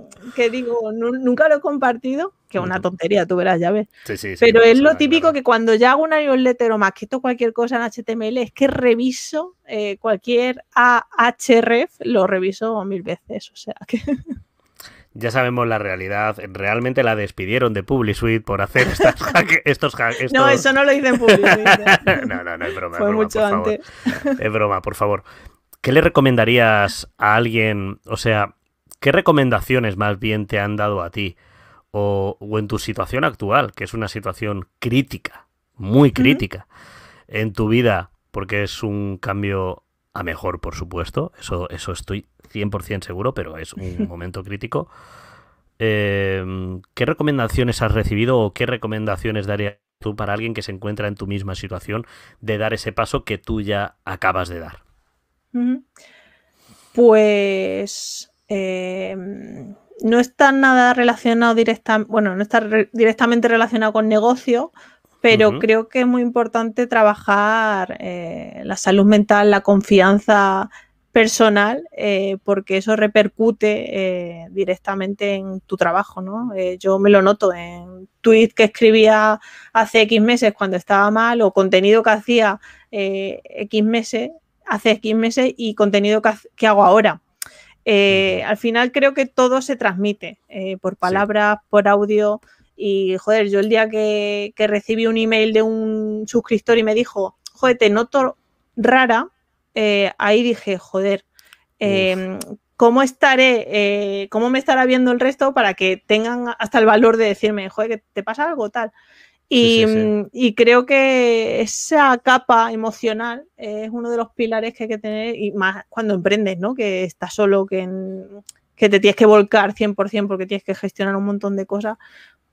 digo, nunca lo he compartido, que es una tontería, tú verás, ya ves. Pero es lo típico que cuando ya hago una newsletter o más que cualquier cosa en HTML, es que reviso eh, cualquier AHRF, lo reviso mil veces, o sea que... ya sabemos la realidad. Realmente la despidieron de PubliSuite por hacer estos, hacks No, eso no lo hice en PubliSuite. no, no, no, es broma. Fue mucho antes. Es broma, por favor. ¿Qué le recomendarías a alguien? O sea, ¿qué recomendaciones más bien te han dado a ti? O, en tu situación actual, que es una situación crítica, muy crítica, en tu vida, porque es un cambio a mejor, por supuesto, eso, eso estoy 100% seguro, pero es un momento crítico. Em, ¿Qué recomendaciones has recibido o qué recomendaciones darías tú para alguien que se encuentra en tu misma situación de dar ese paso que tú ya acabas de dar? Pues eh, no está nada relacionado directamente, bueno, no está directamente relacionado con negocio, pero creo que es muy importante trabajar eh, la salud mental, la confianza personal, eh, porque eso repercute directamente en tu trabajo, ¿no? yo me lo noto en tweets que escribía hace X meses cuando estaba mal o contenido que hacía X meses hace 15 meses y contenido que, hago ahora. Eh, al final creo que todo se transmite eh, por palabras, por audio. Y joder, yo el día que, recibí un email de un suscriptor y me dijo, joder, te noto rara, eh, ahí dije, joder, em, ¿cómo estaré, cómo me estará viendo el resto para que tengan hasta el valor de decirme, joder, que te pasa algo tal? Mm, y, creo que esa capa emocional es uno de los pilares que hay que tener, y más cuando emprendes, ¿no? Que estás solo, que, mm, que te tienes que volcar 100% porque tienes que gestionar un montón de cosas,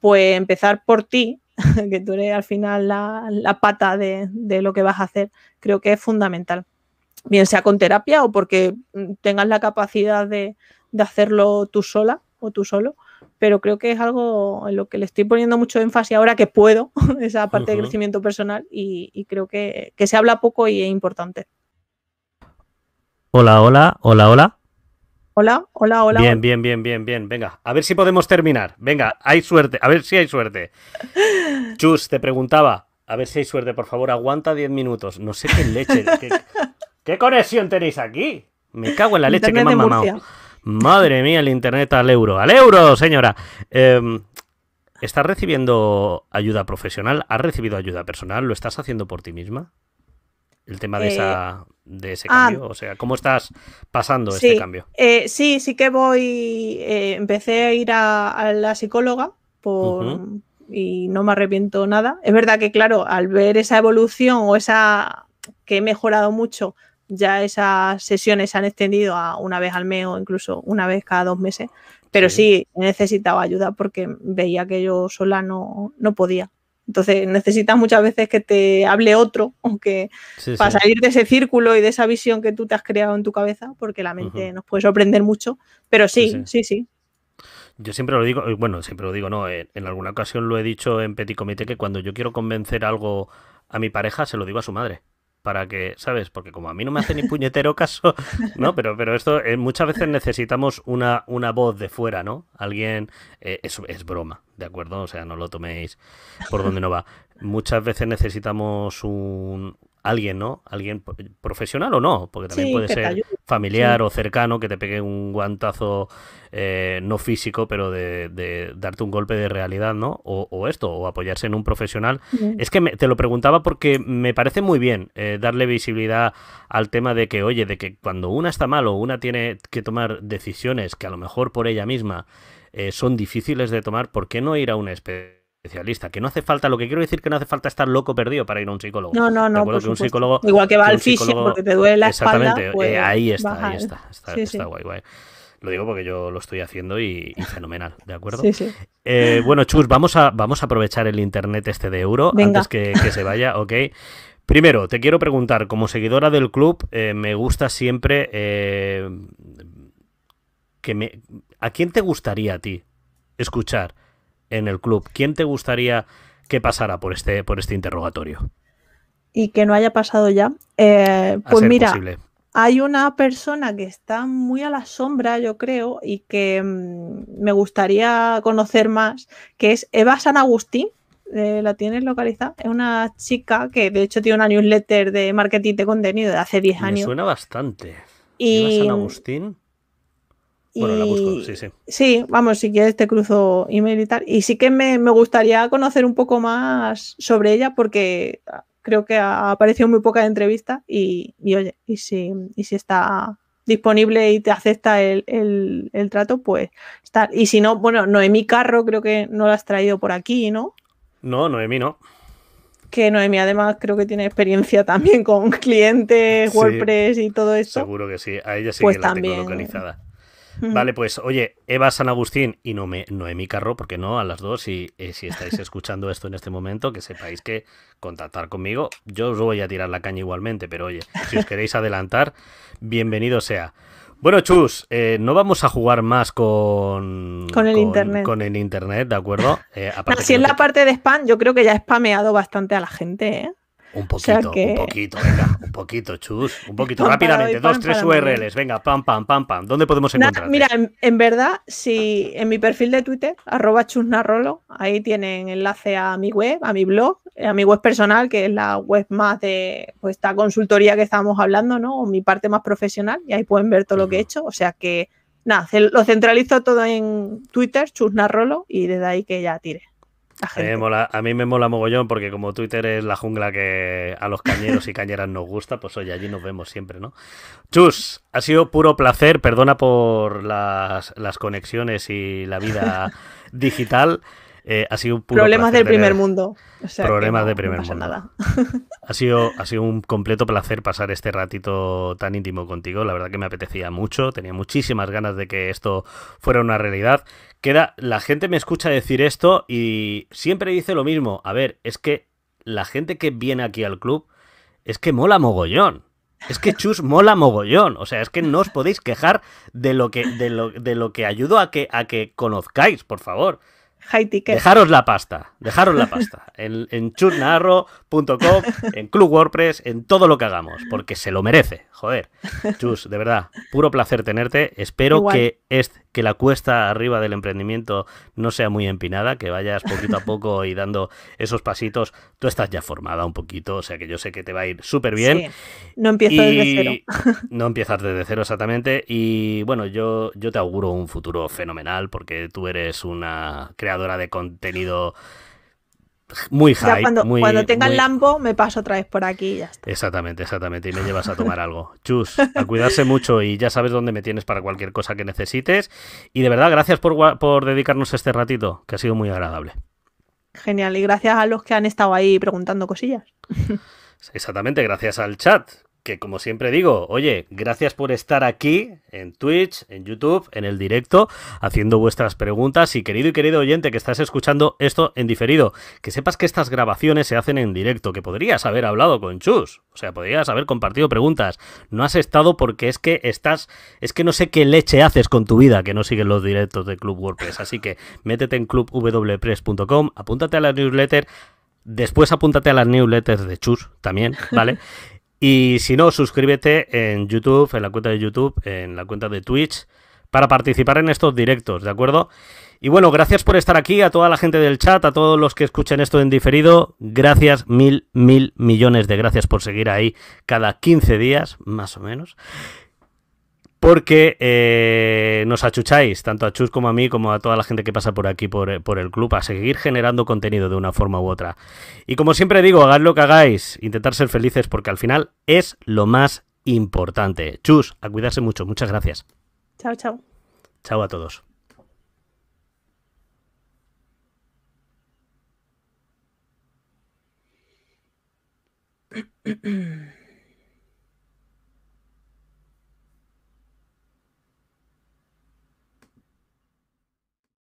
pues empezar por ti, que tú eres al final la, pata de, lo que vas a hacer, creo que es fundamental. Bien sea con terapia o porque mm, tengas la capacidad de hacerlo tú sola o tú solo pero creo que es algo en lo que le estoy poniendo mucho énfasis ahora que puedo, esa parte de crecimiento personal, y, creo que, se habla poco y es importante. Hola, hola, hola, hola. Hola, hola, hola. Bien, bien, bien, bien, bien. Venga, a ver si podemos terminar. Venga, hay suerte, a ver si hay suerte. Chus, te preguntaba, a ver si hay suerte, por favor, aguanta 10 minutos. No sé qué leche. ¿Qué, conexión tenéis aquí? Me cago en la leche que me mamado. Madre mía, el internet al euro. ¡Al euro, señora! Em, ¿Estás recibiendo ayuda profesional? ¿Has recibido ayuda personal? ¿Lo estás haciendo por ti misma? El tema de, eh, esa, de ese ah. cambio. o sea, ¿cómo estás pasando este cambio? Eh, sí, sí que voy. Eh, empecé a ir a, la psicóloga y no me arrepiento nada. Es verdad que, claro, al ver esa evolución o esa que he mejorado mucho, ya esas sesiones se han extendido a una vez al mes o incluso una vez cada dos meses. Pero sí, necesitaba ayuda porque veía que yo sola no, podía. Entonces necesitas muchas veces que te hable otro, aunque para salir de ese círculo y de esa visión que tú te has creado en tu cabeza, porque la mente nos puede sorprender mucho, pero sí, sí, sí, Yo siempre lo digo, bueno, siempre lo digo, no, en, en alguna ocasión lo he dicho en Petit Comité que cuando yo quiero convencer algo a mi pareja, se lo digo a su madre para que, ¿sabes? Porque como a mí no me hace ni puñetero caso, ¿no? Pero, pero esto, eh, muchas veces necesitamos una, una voz de fuera, ¿no? Alguien, eh, eso es broma, ¿de acuerdo? O sea, no lo toméis por donde no va. Muchas veces necesitamos un, alguien, ¿no? Alguien eh, profesional o no, porque también puede ser familiar o cercano que te pegue un guantazo eh, no físico, pero de, darte un golpe de realidad, ¿no? O, esto, o apoyarse en un profesional. Es que me, te lo preguntaba porque me parece muy bien eh, darle visibilidad al tema de que, oye, de que cuando una está mal o una tiene que tomar decisiones que a lo mejor por ella misma son difíciles de tomar, ¿por qué no ir a una especie? especialista. Que no hace falta, lo que quiero decir que no hace falta estar loco perdido para ir a un psicólogo. No, no, no. Igual que va al fisio porque te duele la espalda. Exactamente, eh, pues ahí está, ahí está. Está, guay, guay. Lo digo porque yo lo estoy haciendo y, fenomenal, ¿de acuerdo? Eh, bueno, Chus, vamos a, vamos a aprovechar el internet este de euro antes que, se vaya, ¿ok? Primero, te quiero preguntar, como seguidora del club, eh, me gusta siempre que me... ¿A quién te gustaría a ti escuchar? en el club. ¿Quién te gustaría que pasara por este, por este interrogatorio? Y que no haya pasado ya. Eh, pues mira, hay una persona que está muy a la sombra, yo creo, y que mm, me gustaría conocer más, que es Eva San Agustín. Eh, la tienes localizada. Es una chica que de hecho tiene una newsletter de marketing de contenido de hace 10 años. Me suena bastante. Y... Eva San Agustín. Bueno, la busco, sí, sí. Sí, vamos, si quieres te cruzo email y tal. Y sí que me, gustaría conocer un poco más sobre ella porque ah, creo que ha aparecido muy poca entrevista y, oye, y si, si está disponible y te acepta el, trato, pues está. Y si no, bueno, Noemí Carro creo que no la has traído por aquí, ¿no? No, Noemí no. Que Noemí además creo que tiene experiencia también con clientes, WordPress y todo eso. Seguro que sí, a ella sí pues que la tengo localizada. Vale, pues oye, Eva San Agustín y Noemí, mi Carro, porque no, a las dos, y eh, si estáis escuchando esto en este momento, que sepáis que contactar conmigo, yo os voy a tirar la caña igualmente, pero oye, si os queréis adelantar, bienvenido sea. Bueno, Chus, eh, no vamos a jugar más con, con, el, internet. con el internet. ¿de acuerdo? Eh, si es la parte de spam, yo creo que ya he spameado bastante a la gente, ¿eh? Un poquito, un poquito, venga, un poquito, chus, un poquito, rápidamente, dos, tres URLs, venga, pam, pam, pam, pam. ¿Dónde podemos encontrar? Mira, en, verdad, si en mi perfil de Twitter, arroba chusnarrolo, ahí tienen enlace a mi web, a mi blog, a mi web personal, que es la web más de pues, esta consultoría que estábamos hablando, ¿no? O mi parte más profesional, y ahí pueden ver todo lo que he hecho. O sea que, nada, lo centralizo todo en Twitter, chusnarrolo, y desde ahí que ya tire. A mí, me mola, a mí me mola mogollón porque como Twitter es la jungla que a los cañeros y cañeras nos gusta, pues oye, allí nos vemos siempre, ¿no? Chus, ha sido puro placer, perdona por las, las conexiones y la vida digital. Eh, sido un problemas del primer mundo. O problemas de primer mundo. Nada. Ha sido, ha sido un completo placer pasar este ratito tan íntimo contigo. La verdad que me apetecía mucho. Tenía muchísimas ganas de que esto fuera una realidad. Queda, la gente me escucha decir esto y siempre dice lo mismo. A ver, es que la gente que viene aquí al club es que mola mogollón. Es que Chus mola mogollón. O sea, es que no os podéis quejar de lo que, de lo, de lo que ayudo a que, a que conozcáis, por favor. Dejaros la pasta, dejaros la pasta. en, en en Club WordPress, en todo lo que hagamos, porque se lo merece. Joder, Chus, de verdad, puro placer tenerte. Espero que, que la cuesta arriba del emprendimiento no sea muy empinada, que vayas poquito a poco y dando esos pasitos. Tú estás ya formada un poquito, o sea que yo sé que te va a ir súper bien. No empiezo desde cero. no empiezas desde cero exactamente. Y bueno, yo, yo te auguro un futuro fenomenal porque tú eres una creadora de contenido muy high. cuando, tenga el lampo, me paso otra vez por aquí y ya está. Exactamente, exactamente. Y me llevas a tomar algo. Chus, a cuidarse mucho y ya sabes dónde me tienes para cualquier cosa que necesites. Y de verdad, gracias por, por dedicarnos este ratito, que ha sido muy agradable. Genial, y gracias a los que han estado ahí preguntando cosillas. Exactamente, gracias al chat, que como siempre digo, oye, gracias por estar aquí en Twitch, en YouTube, en el directo, haciendo vuestras preguntas. Y querido y querido oyente que estás escuchando esto en diferido, que sepas que estas grabaciones se hacen en directo, que podrías haber hablado con Chus, o sea, podrías haber compartido preguntas. No has estado porque es que estás, es que no sé qué leche haces con tu vida que no siguen los directos de Club WordPress. Así que métete en clubwpress.com, apúntate a la newsletter. Después apúntate a las newsletters de Chus también, ¿vale? Y si no, suscríbete en YouTube, en la cuenta de YouTube, en la cuenta de Twitch, para participar en estos directos, ¿de acuerdo? Y bueno, gracias por estar aquí, a toda la gente del chat, a todos los que escuchen esto en diferido. Gracias, mil, mil millones de gracias por seguir ahí cada 15 días, más o menos porque eh, nos achucháis, tanto a Chus como a mí, como a toda la gente que pasa por aquí, por, eh, el club, a seguir generando contenido de una forma u otra. Y como siempre digo, hagáis lo que hagáis, intentar ser felices, porque al final es lo más importante. Chus, a cuidarse mucho, muchas gracias. Chao, chao. Chao a todos.